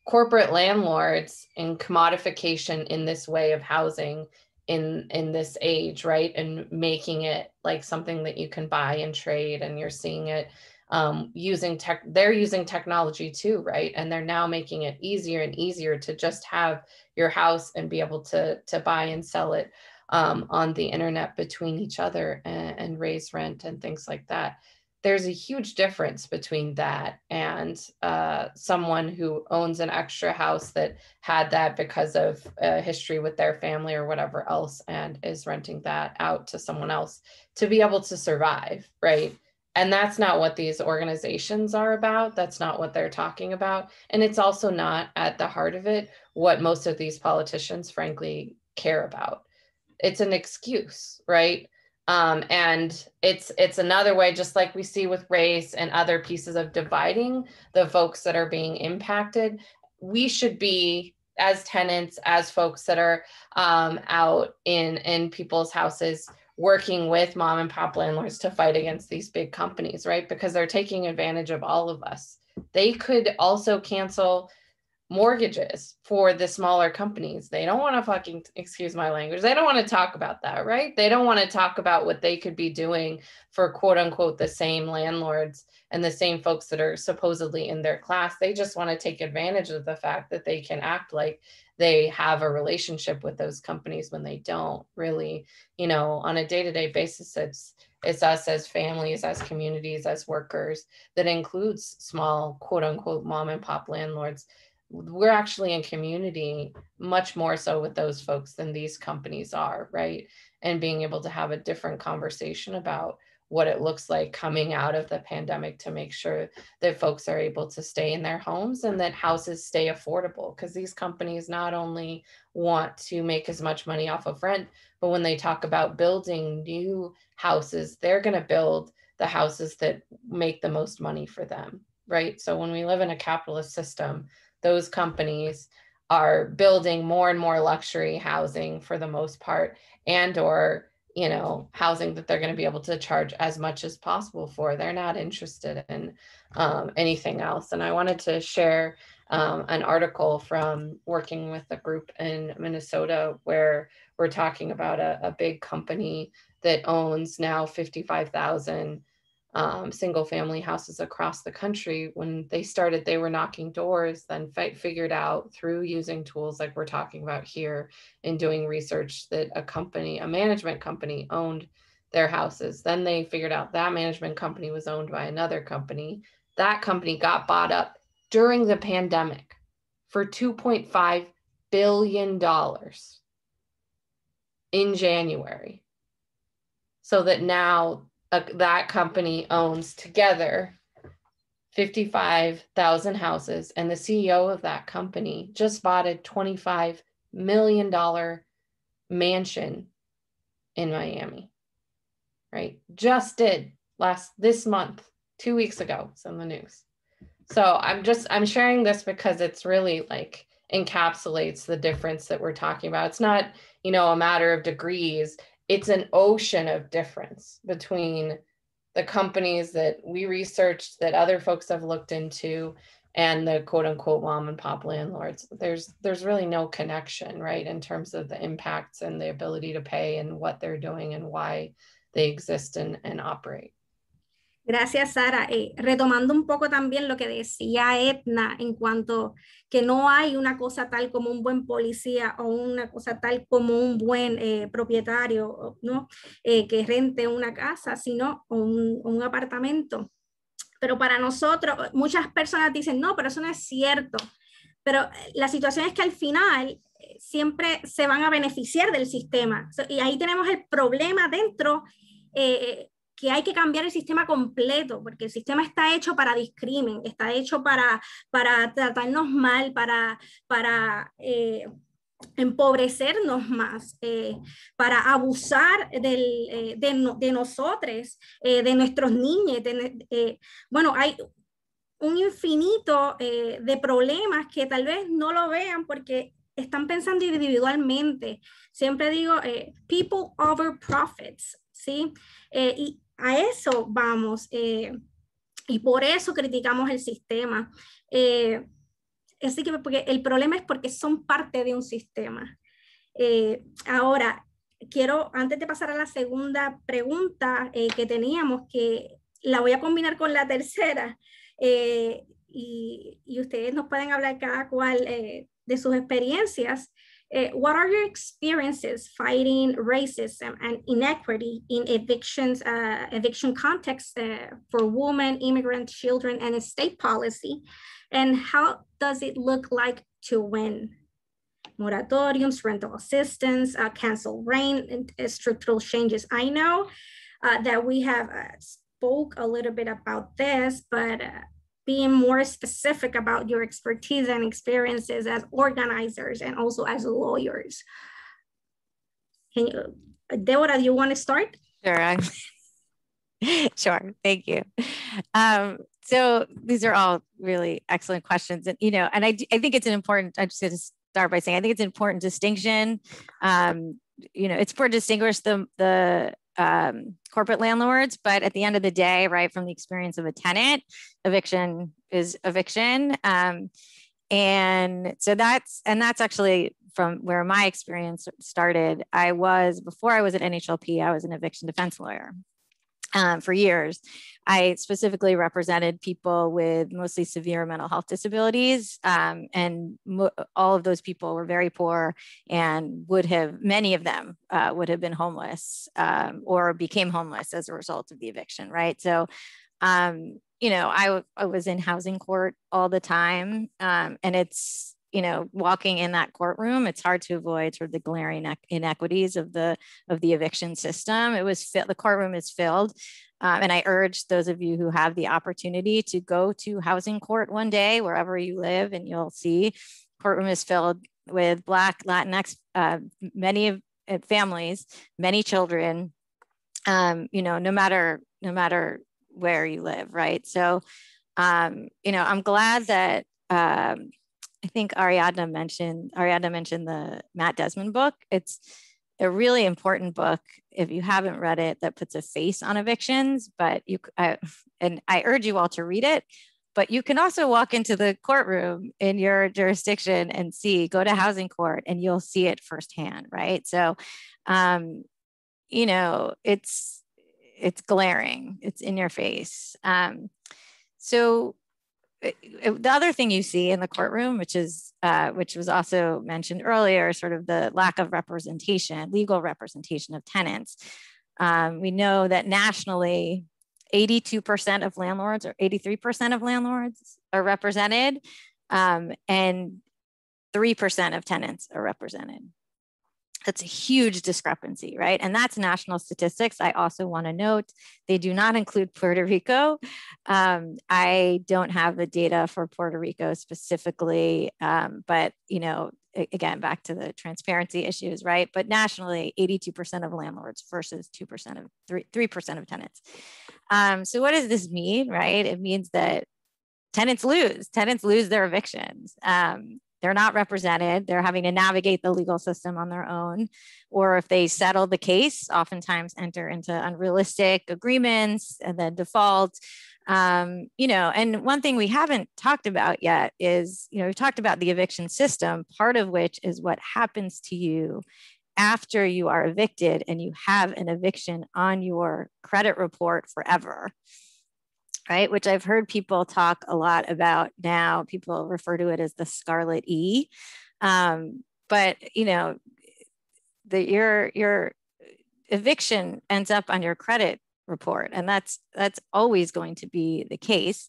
corporate landlords and commodification in this way of housing in in this age right and making it like something that you can buy and trade and you're seeing it um, using tech they're using technology too right and they're now making it easier and easier to just have your house and be able to to buy and sell it um, on the internet between each other and, and raise rent and things like that there's a huge difference between that and uh, someone who owns an extra house that had that because of a history with their family or whatever else and is renting that out to someone else to be able to survive, right? And that's not what these organizations are about. That's not what they're talking about. And it's also not at the heart of it what most of these politicians, frankly, care about. It's an excuse, right? Um, and it's it's another way, just like we see with race and other pieces of dividing the folks that are being impacted. We should be as tenants, as folks that are um, out in in people's houses, working with mom and pop landlords to fight against these big companies, right? Because they're taking advantage of all of us. They could also cancel mortgages for the smaller companies. They don't want to fucking excuse my language. They don't want to talk about that, right? They don't want to talk about what they could be doing for quote unquote the same landlords and the same folks that are supposedly in their class. They just want to take advantage of the fact that they can act like they have a relationship with those companies when they don't really, you know, on a day-to-day basis it's it's us as families, as communities, as workers that includes small quote unquote mom and pop landlords we're actually in community much more so with those folks than these companies are, right? And being able to have a different conversation about what it looks like coming out of the pandemic to make sure that folks are able to stay in their homes and that houses stay affordable because these companies not only want to make as much money off of rent but when they talk about building new houses they're going to build the houses that make the most money for them right so when we live in a capitalist system those companies are building more and more luxury housing for the most part and or you know housing that they're going to be able to charge as much as possible for they're not interested in um, anything else and i wanted to share um, an article from working with a group in minnesota where we're talking about a, a big company that owns now 55000 um, single family houses across the country. When they started, they were knocking doors, then fight, figured out through using tools like we're talking about here and doing research that a company, a management company owned their houses. Then they figured out that management company was owned by another company. That company got bought up during the pandemic for $2.5 billion in January. So that now that company owns together 55,000 houses, and the CEO of that company just bought a $25 million mansion in Miami, right? Just did last this month, two weeks ago, it's in the news. So I'm just, I'm sharing this because it's really like encapsulates the difference that we're talking about. It's not, you know, a matter of degrees it's an ocean of difference between the companies that we researched that other folks have looked into and the quote unquote mom and pop landlords there's there's really no connection right in terms of the impacts and the ability to pay and what they're doing and why they exist and, and operate Gracias, Sara. Eh, retomando un poco también lo que decía Etna en cuanto que no hay una cosa tal como un buen policía o una cosa tal como un buen eh, propietario ¿no? Eh, que rente una casa, sino un, apartamento. Pero para nosotros, muchas personas dicen, no, pero eso no es cierto. Pero la situación es que al final siempre se van a beneficiar del sistema. y ahí tenemos el problema dentro que hay que cambiar el sistema completo, porque el sistema está hecho para discrimen, está hecho para, para tratarnos mal, para, para eh, empobrecernos más, eh, para abusar del, eh, de, nosotros, de nuestros niños. bueno, hay un infinito de problemas que tal vez no lo vean porque están pensando individualmente. Siempre digo, people over profits, ¿sí? y a eso vamos eh, y por eso criticamos el sistema. Eh, así que el problema es porque son parte de un sistema. Eh, ahora, quiero, antes de pasar a la segunda pregunta que teníamos, que la voy a combinar con la tercera, y, y, ustedes nos pueden hablar cada cual de sus experiencias. Uh, what are your experiences fighting racism and inequity in evictions, uh, eviction contexts uh, for women, immigrant children, and estate policy? And how does it look like to win? Moratoriums, rental assistance, uh, cancel rain, uh, structural changes. I know uh, that we have spoke a little bit about this, but being more specific about your expertise and experiences as organizers and also as lawyers. Can you, uh, Deborah, do you want to start? Sure. I'm, sure. Thank you. Um, so these are all really excellent questions, and you know, and I I think it's an important. I am just going to start by saying I think it's an important distinction. Um, you know, it's important to distinguish the the um, corporate landlords, but at the end of the day, right from the experience of a tenant, eviction is eviction. Um, and so that's and that's actually from where my experience started. I was before I was at NHLP, I was an eviction defense lawyer um, for years. I specifically represented people with mostly severe mental health disabilities, um, and mo- all of those people were very poor and would have, many of them uh, would have been homeless um, or became homeless as a result of the eviction, right? So, um, you know, I, w- I was in housing court all the time, um, and it's you know, walking in that courtroom, it's hard to avoid sort of the glaring inequities of the of the eviction system. It was fi- the courtroom is filled, um, and I urge those of you who have the opportunity to go to housing court one day, wherever you live, and you'll see courtroom is filled with Black, Latinx, uh, many uh, families, many children. Um, you know, no matter no matter where you live, right? So, um, you know, I'm glad that um, I think Ariadna mentioned Ariadna mentioned the Matt Desmond book. It's a really important book if you haven't read it that puts a face on evictions but you I, and i urge you all to read it but you can also walk into the courtroom in your jurisdiction and see go to housing court and you'll see it firsthand right so um, you know it's it's glaring it's in your face um, so uh, the other thing you see in the courtroom, which is uh, which was also mentioned earlier, sort of the lack of representation, legal representation of tenants. Um, we know that nationally, 82% of landlords or 83% of landlords are represented, um, and 3% of tenants are represented. That's a huge discrepancy, right? And that's national statistics. I also want to note they do not include Puerto Rico. Um, I don't have the data for Puerto Rico specifically, um, but you know, again, back to the transparency issues, right? But nationally, 82% of landlords versus 2% of 3, 3% of tenants. Um, so what does this mean, right? It means that tenants lose, tenants lose their evictions. Um, they're not represented, they're having to navigate the legal system on their own. Or if they settle the case, oftentimes enter into unrealistic agreements and then default. Um, you know, and one thing we haven't talked about yet is, you know, we've talked about the eviction system, part of which is what happens to you after you are evicted and you have an eviction on your credit report forever right? Which I've heard people talk a lot about now. People refer to it as the scarlet E. Um, but you know, the, your your eviction ends up on your credit report, and that's that's always going to be the case.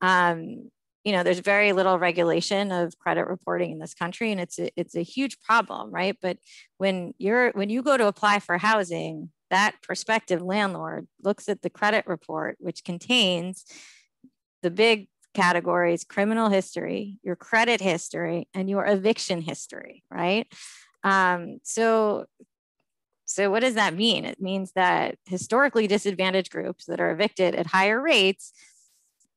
Um, you know, there's very little regulation of credit reporting in this country, and it's a, it's a huge problem, right? But when you're when you go to apply for housing, that prospective landlord looks at the credit report, which contains the big categories criminal history, your credit history, and your eviction history, right? Um, so, so what does that mean? It means that historically disadvantaged groups that are evicted at higher rates,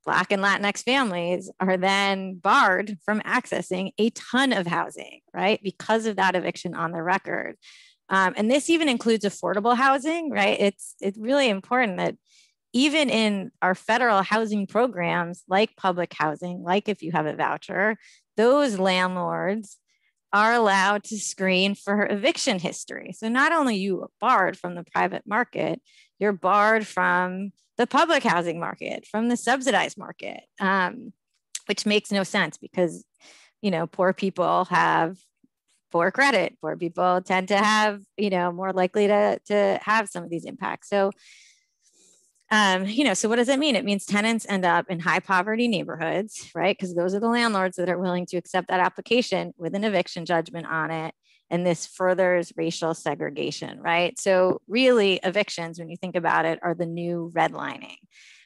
Black and Latinx families, are then barred from accessing a ton of housing, right? Because of that eviction on the record. Um, and this even includes affordable housing, right? It's it's really important that even in our federal housing programs, like public housing, like if you have a voucher, those landlords are allowed to screen for eviction history. So not only you barred from the private market, you're barred from the public housing market, from the subsidized market, um, which makes no sense because you know poor people have poor credit. Poor people tend to have, you know, more likely to, to have some of these impacts. So, um, you know, so what does that mean? It means tenants end up in high poverty neighborhoods, right? Because those are the landlords that are willing to accept that application with an eviction judgment on it. And this furthers racial segregation, right? So, really, evictions, when you think about it, are the new redlining,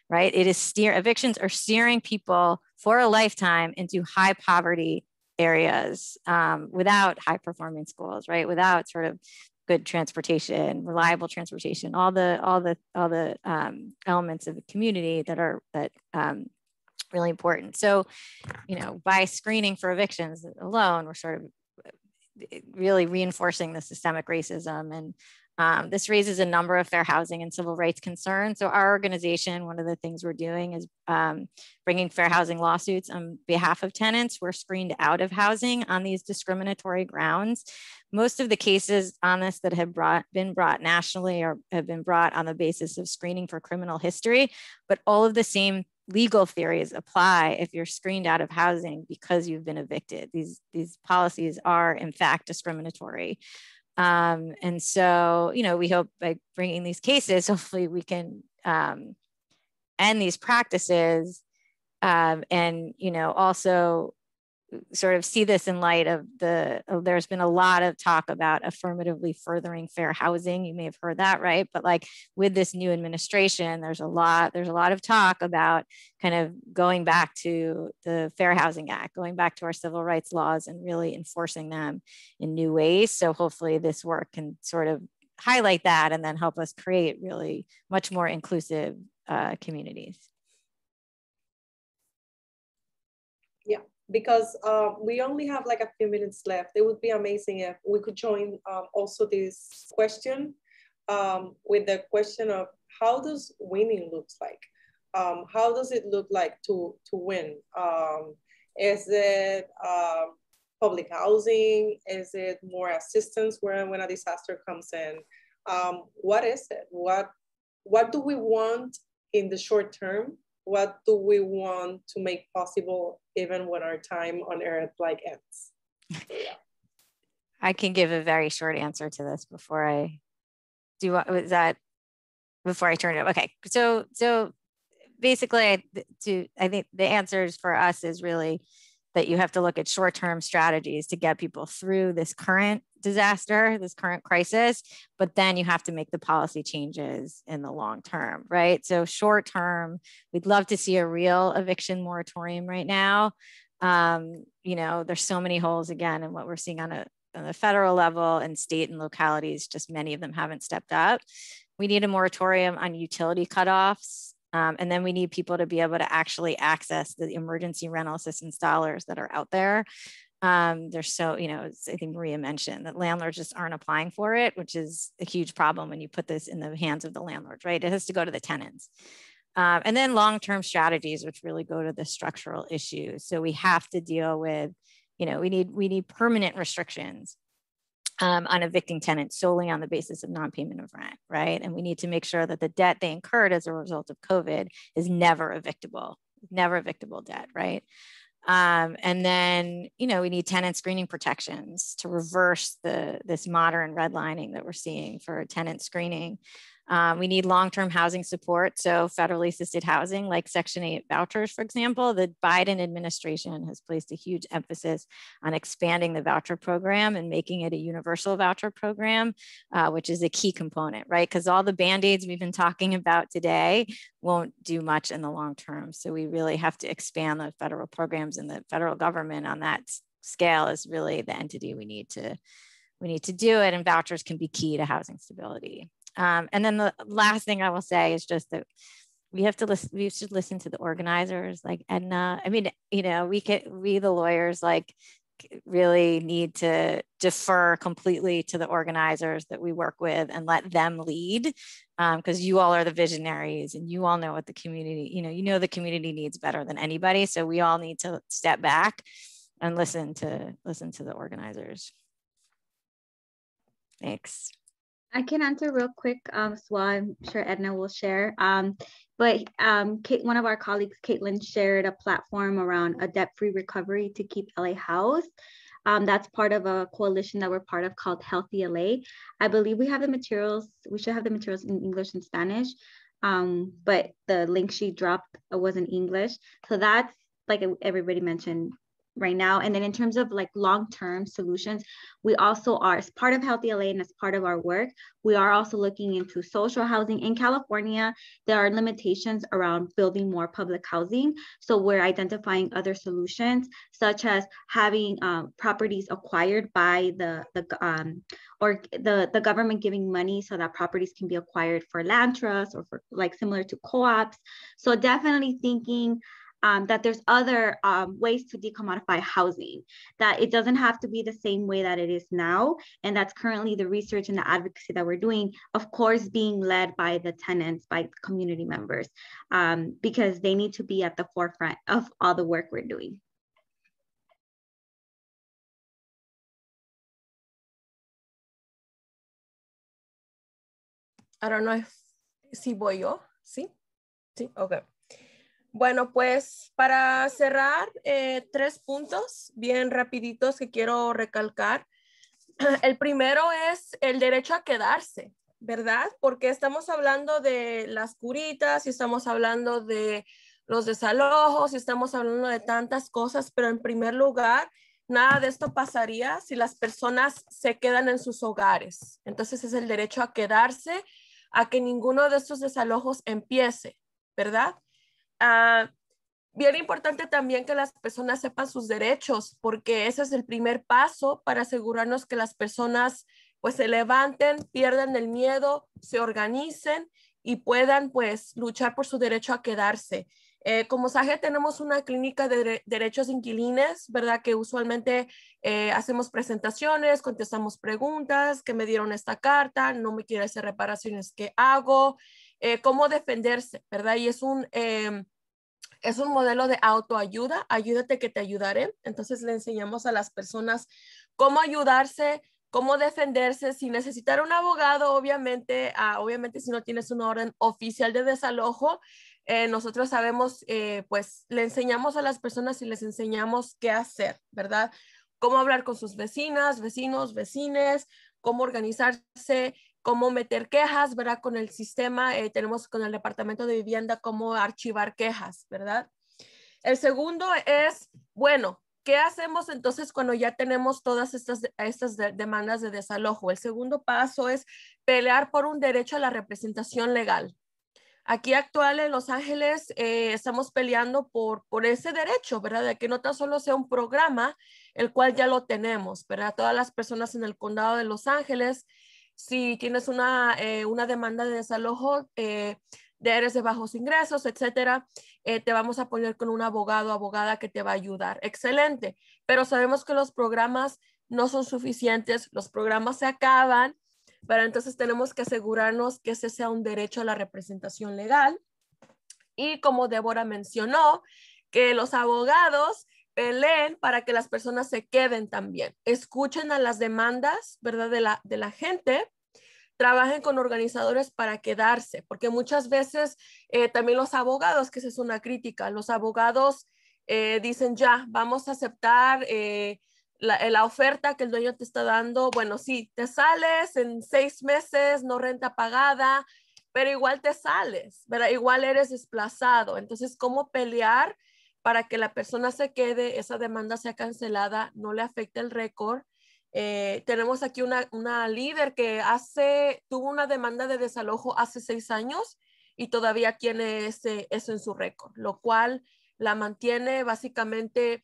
right? It is steer evictions are steering people for a lifetime into high poverty areas um, without high performing schools, right? Without sort of good transportation, reliable transportation, all the all the all the um, elements of the community that are that um, really important. So, you know, by screening for evictions alone, we're sort of uh, really reinforcing the systemic racism and um, this raises a number of fair housing and civil rights concerns. So our organization, one of the things we're doing is um, bringing fair housing lawsuits on behalf of tenants. We're screened out of housing on these discriminatory grounds. Most of the cases on this that have brought, been brought nationally or have been brought on the basis of screening for criminal history, but all of the same legal theories apply if you're screened out of housing because you've been evicted. These, these policies are in fact discriminatory. Um, and so, you know, we hope by bringing these cases, hopefully we can um, end these practices um, and, you know, also sort of see this in light of the oh, there's been a lot of talk about affirmatively furthering fair housing you may have heard that right but like with this new administration there's a lot there's a lot of talk about kind of going back to the fair housing act going back to our civil rights laws and really enforcing them in new ways so hopefully this work can sort of highlight that and then help us create really much more inclusive uh, communities because uh, we only have like a few minutes left. It would be amazing if we could join um, also this question um, with the question of how does winning looks like? Um, how does it look like to, to win? Um, is it um, public housing? Is it more assistance when, when a disaster comes in? what is it? What, what do we want in the short term? What do we want to make possible even when our time on earth like ends. yeah. I can give a very short answer to this before I do what was that before I turn it. Okay. So so basically to I think the answers for us is really that you have to look at short term strategies to get people through this current disaster, this current crisis, but then you have to make the policy changes in the long term, right? So, short term, we'd love to see a real eviction moratorium right now. Um, you know, there's so many holes again in what we're seeing on a on the federal level and state and localities, just many of them haven't stepped up. We need a moratorium on utility cutoffs um, and then we need people to be able to actually access the emergency rental assistance dollars that are out there. Um, there's so, you know, I think Maria mentioned that landlords just aren't applying for it, which is a huge problem when you put this in the hands of the landlords, right? It has to go to the tenants. Um, and then long-term strategies, which really go to the structural issues. So we have to deal with, you know, we need we need permanent restrictions um, on evicting tenants solely on the basis of non-payment of rent, right? And we need to make sure that the debt they incurred as a result of COVID is never evictable, never evictable debt, right? Um, and then, you know, we need tenant screening protections to reverse the this modern redlining that we're seeing for tenant screening. Um, we need long-term housing support, so federally assisted housing, like Section 8 vouchers, for example. The Biden administration has placed a huge emphasis on expanding the voucher program and making it a universal voucher program, uh, which is a key component, right? Because all the Band-Aids we've been talking about today won't do much in the long term. So we really have to expand the federal programs and the federal government on that scale is really the entity we need to we need to do it and vouchers can be key to housing stability um, and then the last thing I will say is just that we have to listen, we should listen to the organizers like Edna. I mean, you know, we can, we, the lawyers, like really need to defer completely to the organizers that we work with and let them lead because um, you all are the visionaries and you all know what the community you know you know the community needs better than anybody so we all need to step back and listen to listen to the organizers thanks I can answer real quick um, as well. I'm sure Edna will share. Um, but um, Kate, one of our colleagues, Caitlin, shared a platform around a debt-free recovery to keep LA housed. Um, that's part of a coalition that we're part of called Healthy LA. I believe we have the materials. We should have the materials in English and Spanish, um, but the link she dropped was in English. So that's like everybody mentioned, right now. And then in terms of like long-term solutions, we also are as part of Healthy LA and as part of our work, we are also looking into social housing in California. There are limitations around building more public housing. So we're identifying other solutions such as having um, properties acquired by the, the um, or the, the government giving money so that properties can be acquired for land trusts or for like similar to co-ops. So definitely thinking um, that there's other um, ways to decommodify housing, that it doesn't have to be the same way that it is now. And that's currently the research and the advocacy that we're doing, of course, being led by the tenants, by community members, um, because they need to be at the forefront of all the work we're doing. I don't know if si voy yo, si? Si, okay. Bueno, pues para cerrar, eh, tres puntos bien rapiditos que quiero recalcar. El primero es el derecho a quedarse, ¿verdad? Porque estamos hablando de las curitas y estamos hablando de los desalojos y estamos hablando de tantas cosas, pero en primer lugar, nada de esto pasaría si las personas se quedan en sus hogares. Entonces es el derecho a quedarse, a que ninguno de estos desalojos empiece, ¿verdad? Ah, bien importante también que las personas sepan sus derechos, porque ese es el primer paso para asegurarnos que las personas pues se levanten, pierdan el miedo, se organicen y puedan pues luchar por su derecho a quedarse. Eh, como SAGE tenemos una clínica de derechos inquilines, ¿verdad? Que usualmente eh, hacemos presentaciones, contestamos preguntas, que me dieron esta carta, no me quiere hacer reparaciones, ¿qué hago? Eh, cómo defenderse, ¿verdad? Y es un, em, es un modelo de autoayuda, ayúdate que te ayudaré. Entonces le enseñamos a las personas cómo ayudarse, cómo defenderse, si necesitar un abogado, obviamente, ah, obviamente si no tienes una orden oficial de desalojo, eh, nosotros sabemos, eh, pues le enseñamos a las personas y les enseñamos qué hacer, ¿verdad? Cómo hablar con sus vecinas, vecinos, vecines, cómo organizarse, cómo meter quejas, ¿verdad? Con el sistema, eh, tenemos con el Departamento de Vivienda cómo archivar quejas, ¿verdad? El segundo es, bueno, ¿qué hacemos entonces cuando ya tenemos todas estas, estas demandas de desalojo? El segundo paso es pelear por un derecho a la representación legal. Aquí actual en Los Ángeles eh, estamos peleando por, por ese derecho, ¿verdad? De que no tan solo sea un programa, el cual ya lo tenemos, ¿verdad? Todas las personas en el condado de Los Ángeles si tienes eh, una, demanda de desalojo, de eh, eres de bajos ingresos, etcétera, eh, te vamos a poner con un abogado o abogada que te va a ayudar. Excelente, pero sabemos que los programas no son suficientes, los programas se acaban, pero entonces tenemos que asegurarnos que ese sea un derecho a la representación legal. Y como Débora mencionó, que los abogados peleen para que las personas se queden también. Escuchen a las demandas, ¿verdad? De la, gente. Trabajen con organizadores para quedarse, porque muchas veces eh, también los abogados, que esa es una crítica, los abogados eh, dicen ya, vamos a aceptar eh, la, la, oferta que el dueño te está dando. Bueno, sí, te sales en seis meses, no renta pagada, pero igual te sales, ¿verdad? Igual eres desplazado. Entonces, ¿cómo pelear? para que la persona se quede, esa demanda sea cancelada, no le afecte el récord. Eh, tenemos aquí una, líder que hace, tuvo una demanda de desalojo hace seis años y todavía tiene ese, eso en su récord, lo cual la mantiene básicamente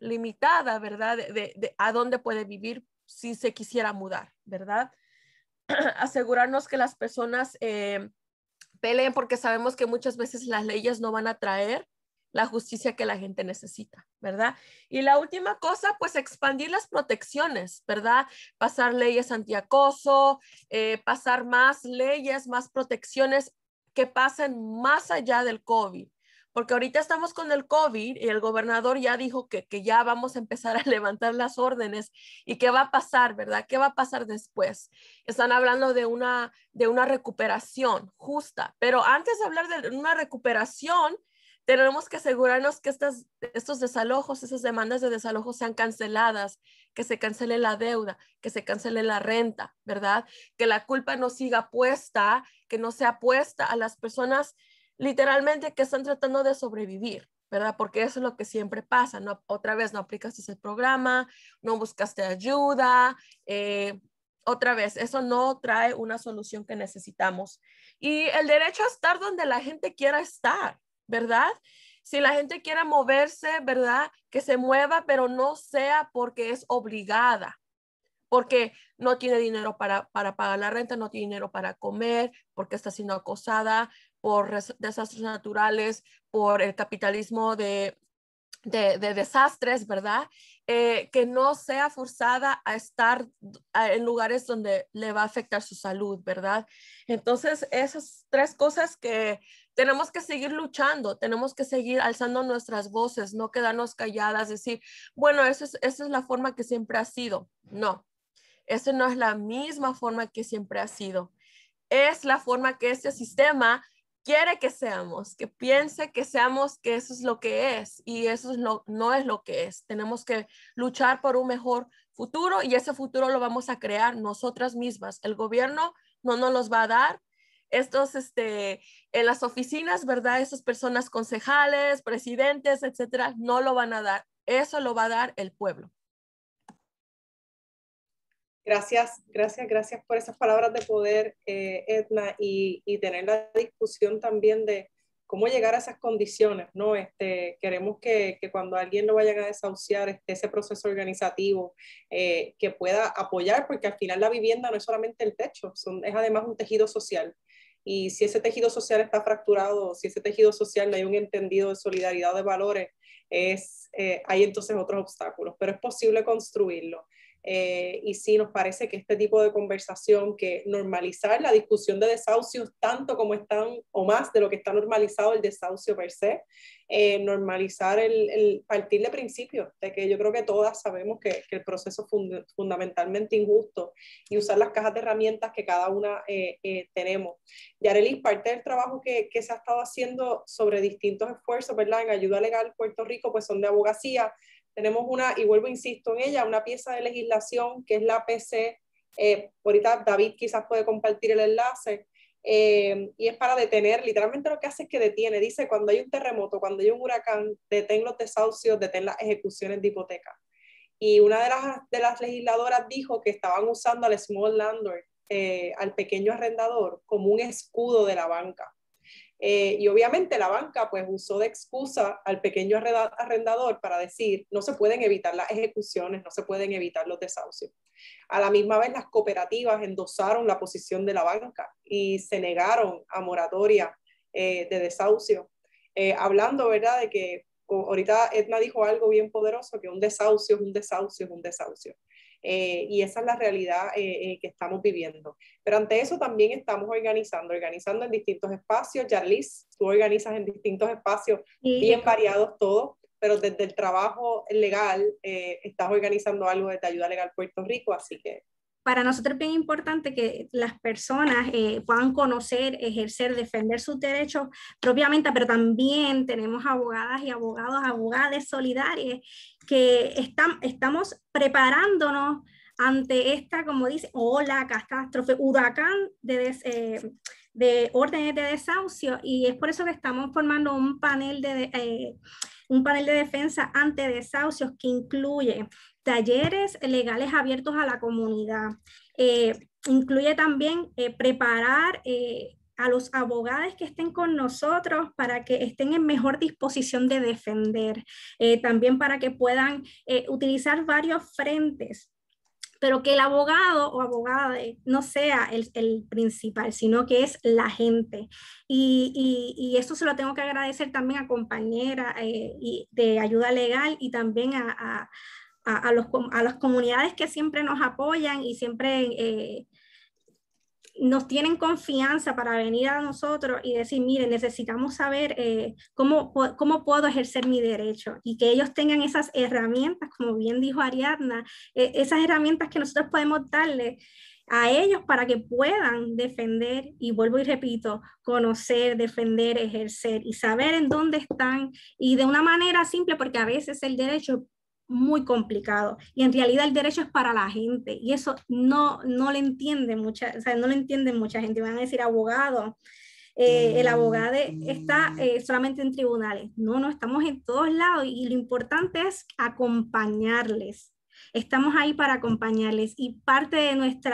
limitada, ¿verdad? De, a dónde puede vivir si se quisiera mudar, ¿verdad? Asegurarnos que las personas eh, peleen porque sabemos que muchas veces las leyes no van a traer la justicia que la gente necesita, ¿verdad? Y la última cosa, pues expandir las protecciones, ¿verdad? Pasar leyes antiacoso, eh, pasar más leyes, más protecciones que pasen más allá del COVID, porque ahorita estamos con el COVID y el gobernador ya dijo que, que, ya vamos a empezar a levantar las órdenes y qué va a pasar, ¿verdad? ¿Qué va a pasar después? Están hablando de una, de una recuperación justa, pero antes de hablar de una recuperación, tenemos que asegurarnos que estas, estos desalojos, esas demandas de desalojo sean canceladas, que se cancele la deuda, que se cancele la renta, ¿verdad? Que la culpa no siga puesta, que no sea puesta a las personas literalmente que están tratando de sobrevivir, ¿verdad? Porque eso es lo que siempre pasa, ¿no? Otra vez no aplicaste ese programa, no buscaste ayuda, eh, otra vez, eso no trae una solución que necesitamos. Y el derecho a estar donde la gente quiera estar, ¿verdad? Si la gente quiera moverse, ¿verdad? Que se mueva, pero no sea porque es obligada, porque no tiene dinero para, pagar la renta, no tiene dinero para comer, porque está siendo acosada por desastres naturales, por el capitalismo de, desastres, ¿verdad? Eh, que no sea forzada a estar en lugares donde le va a afectar su salud, ¿verdad? Entonces, esas tres cosas que tenemos que seguir luchando, tenemos que seguir alzando nuestras voces, no quedarnos calladas, decir, bueno, esa es, es la forma que siempre ha sido. No, esa no es la misma forma que siempre ha sido. Es la forma que este sistema quiere que seamos, que piense que seamos que eso es lo que es y eso es no es lo que es. Tenemos que luchar por un mejor futuro y ese futuro lo vamos a crear nosotras mismas. El gobierno no nos los va a dar, estos, este, en las oficinas, ¿verdad? Esas personas concejales, presidentes, etcétera, no lo van a dar. Eso lo va a dar el pueblo. Gracias, gracias, gracias por esas palabras de poder, eh, Edna, y, y, tener la discusión también de cómo llegar a esas condiciones, ¿no? Este, queremos que, que cuando alguien lo vayan a desahuciar este ese proceso organizativo eh, que pueda apoyar, porque al final la vivienda no es solamente el techo, son, es además un tejido social. Y si ese tejido social está fracturado, si ese tejido social no hay un entendido de solidaridad de valores, es, eh, hay entonces otros obstáculos, pero es posible construirlo. Eh, y sí, nos parece que este tipo de conversación, que normalizar la discusión de desahucios tanto como están o más de lo que está normalizado el desahucio per se, eh, normalizar el, el, partir de principios, de que yo creo que todas sabemos que, que el proceso es fundamentalmente injusto y usar las cajas de herramientas que cada una eh, eh, tenemos. Yareli, parte del trabajo que, que se ha estado haciendo sobre distintos esfuerzos, ¿verdad? En ayuda legal Puerto Rico, pues son de abogacía tenemos una, y vuelvo, insisto en ella, una pieza de legislación que es la PC. Eh, ahorita David quizás puede compartir el enlace. Eh, y es para detener, literalmente lo que hace es que detiene, dice cuando hay un terremoto, cuando hay un huracán, detén los desahucios, detén las ejecuciones de hipoteca. Y una de las, de las legisladoras dijo que estaban usando al small landlord, eh, al pequeño arrendador, como un escudo de la banca. Eh, y obviamente la banca pues usó de excusa al pequeño arrendador para decir no se pueden evitar las ejecuciones, no se pueden evitar los desahucios. A la misma vez las cooperativas endosaron la posición de la banca y se negaron a moratoria eh, de desahucio, eh, hablando, ¿verdad?, de que ahorita Edna dijo algo bien poderoso, que un desahucio es un desahucio es un desahucio. Eh, y esa es la realidad eh, eh, que estamos viviendo. Pero ante eso también estamos organizando, organizando en distintos espacios. Yarlis, tú organizas en distintos espacios, bien variados todos, pero desde el trabajo legal estás organizando algo desde Ayuda Legal Puerto Rico, así que para nosotros es bien importante que las personas eh, puedan conocer, ejercer, defender sus derechos propiamente, pero también tenemos abogadas y abogados, abogadas solidarias, que están, estamos preparándonos ante esta, como dice, o catástrofe, huracán de, eh, de órdenes de desahucio, y es por eso que estamos formando un panel de... Eh, un panel de defensa ante desahucios que incluye talleres legales abiertos a la comunidad. Eh, incluye también eh, preparar eh, a los abogados que estén con nosotros para que estén en mejor disposición de defender, también para que puedan utilizar varios frentes pero que el abogado o abogada no sea el, principal, sino que es la gente. Y, y, esto se lo tengo que agradecer también a compañera y de ayuda legal y también a, a, las comunidades que siempre nos apoyan y siempre eh, nos tienen confianza para venir a nosotros y decir, miren, necesitamos saber eh, cómo, cómo, puedo ejercer mi derecho y que ellos tengan esas herramientas, como bien dijo Ariadna, e, esas herramientas que nosotros podemos darle a ellos para que puedan defender, y vuelvo y repito, conocer, defender, ejercer y saber en dónde están y de una manera simple, porque a veces el derecho muy complicado. Y en realidad el derecho es para la gente y eso no, no le entiende mucha, no lo entiende mucha gente. Van a decir abogado, eh, el abogado está eh, solamente en tribunales. No, no, estamos en todos lados y lo importante es acompañarles. Estamos ahí para acompañarles y parte de nuestro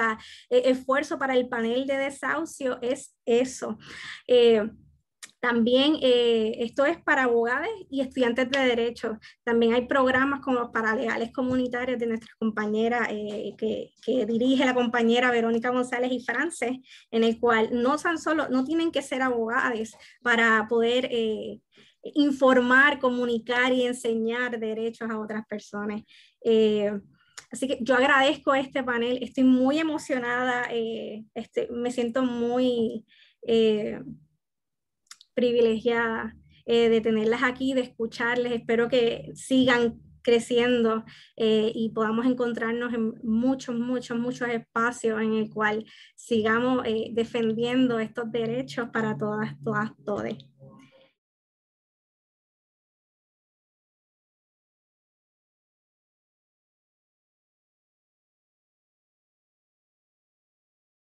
eh, esfuerzo para el panel de desahucio es eso. También eh, esto es para abogados y estudiantes de derecho. También hay programas como los legales comunitarios de nuestra compañera eh, que, dirige la compañera Verónica González y Frances, en el cual no son solo, no tienen que ser abogados para poder eh, informar, comunicar y enseñar derechos a otras personas. Así que yo agradezco este panel, estoy muy emocionada, este, me siento muy privilegiada eh, de tenerlas aquí, de escucharles. Espero que sigan creciendo eh, y podamos encontrarnos en muchos, muchos, muchos espacios en el cual sigamos eh, defendiendo estos derechos para todas, todas, todas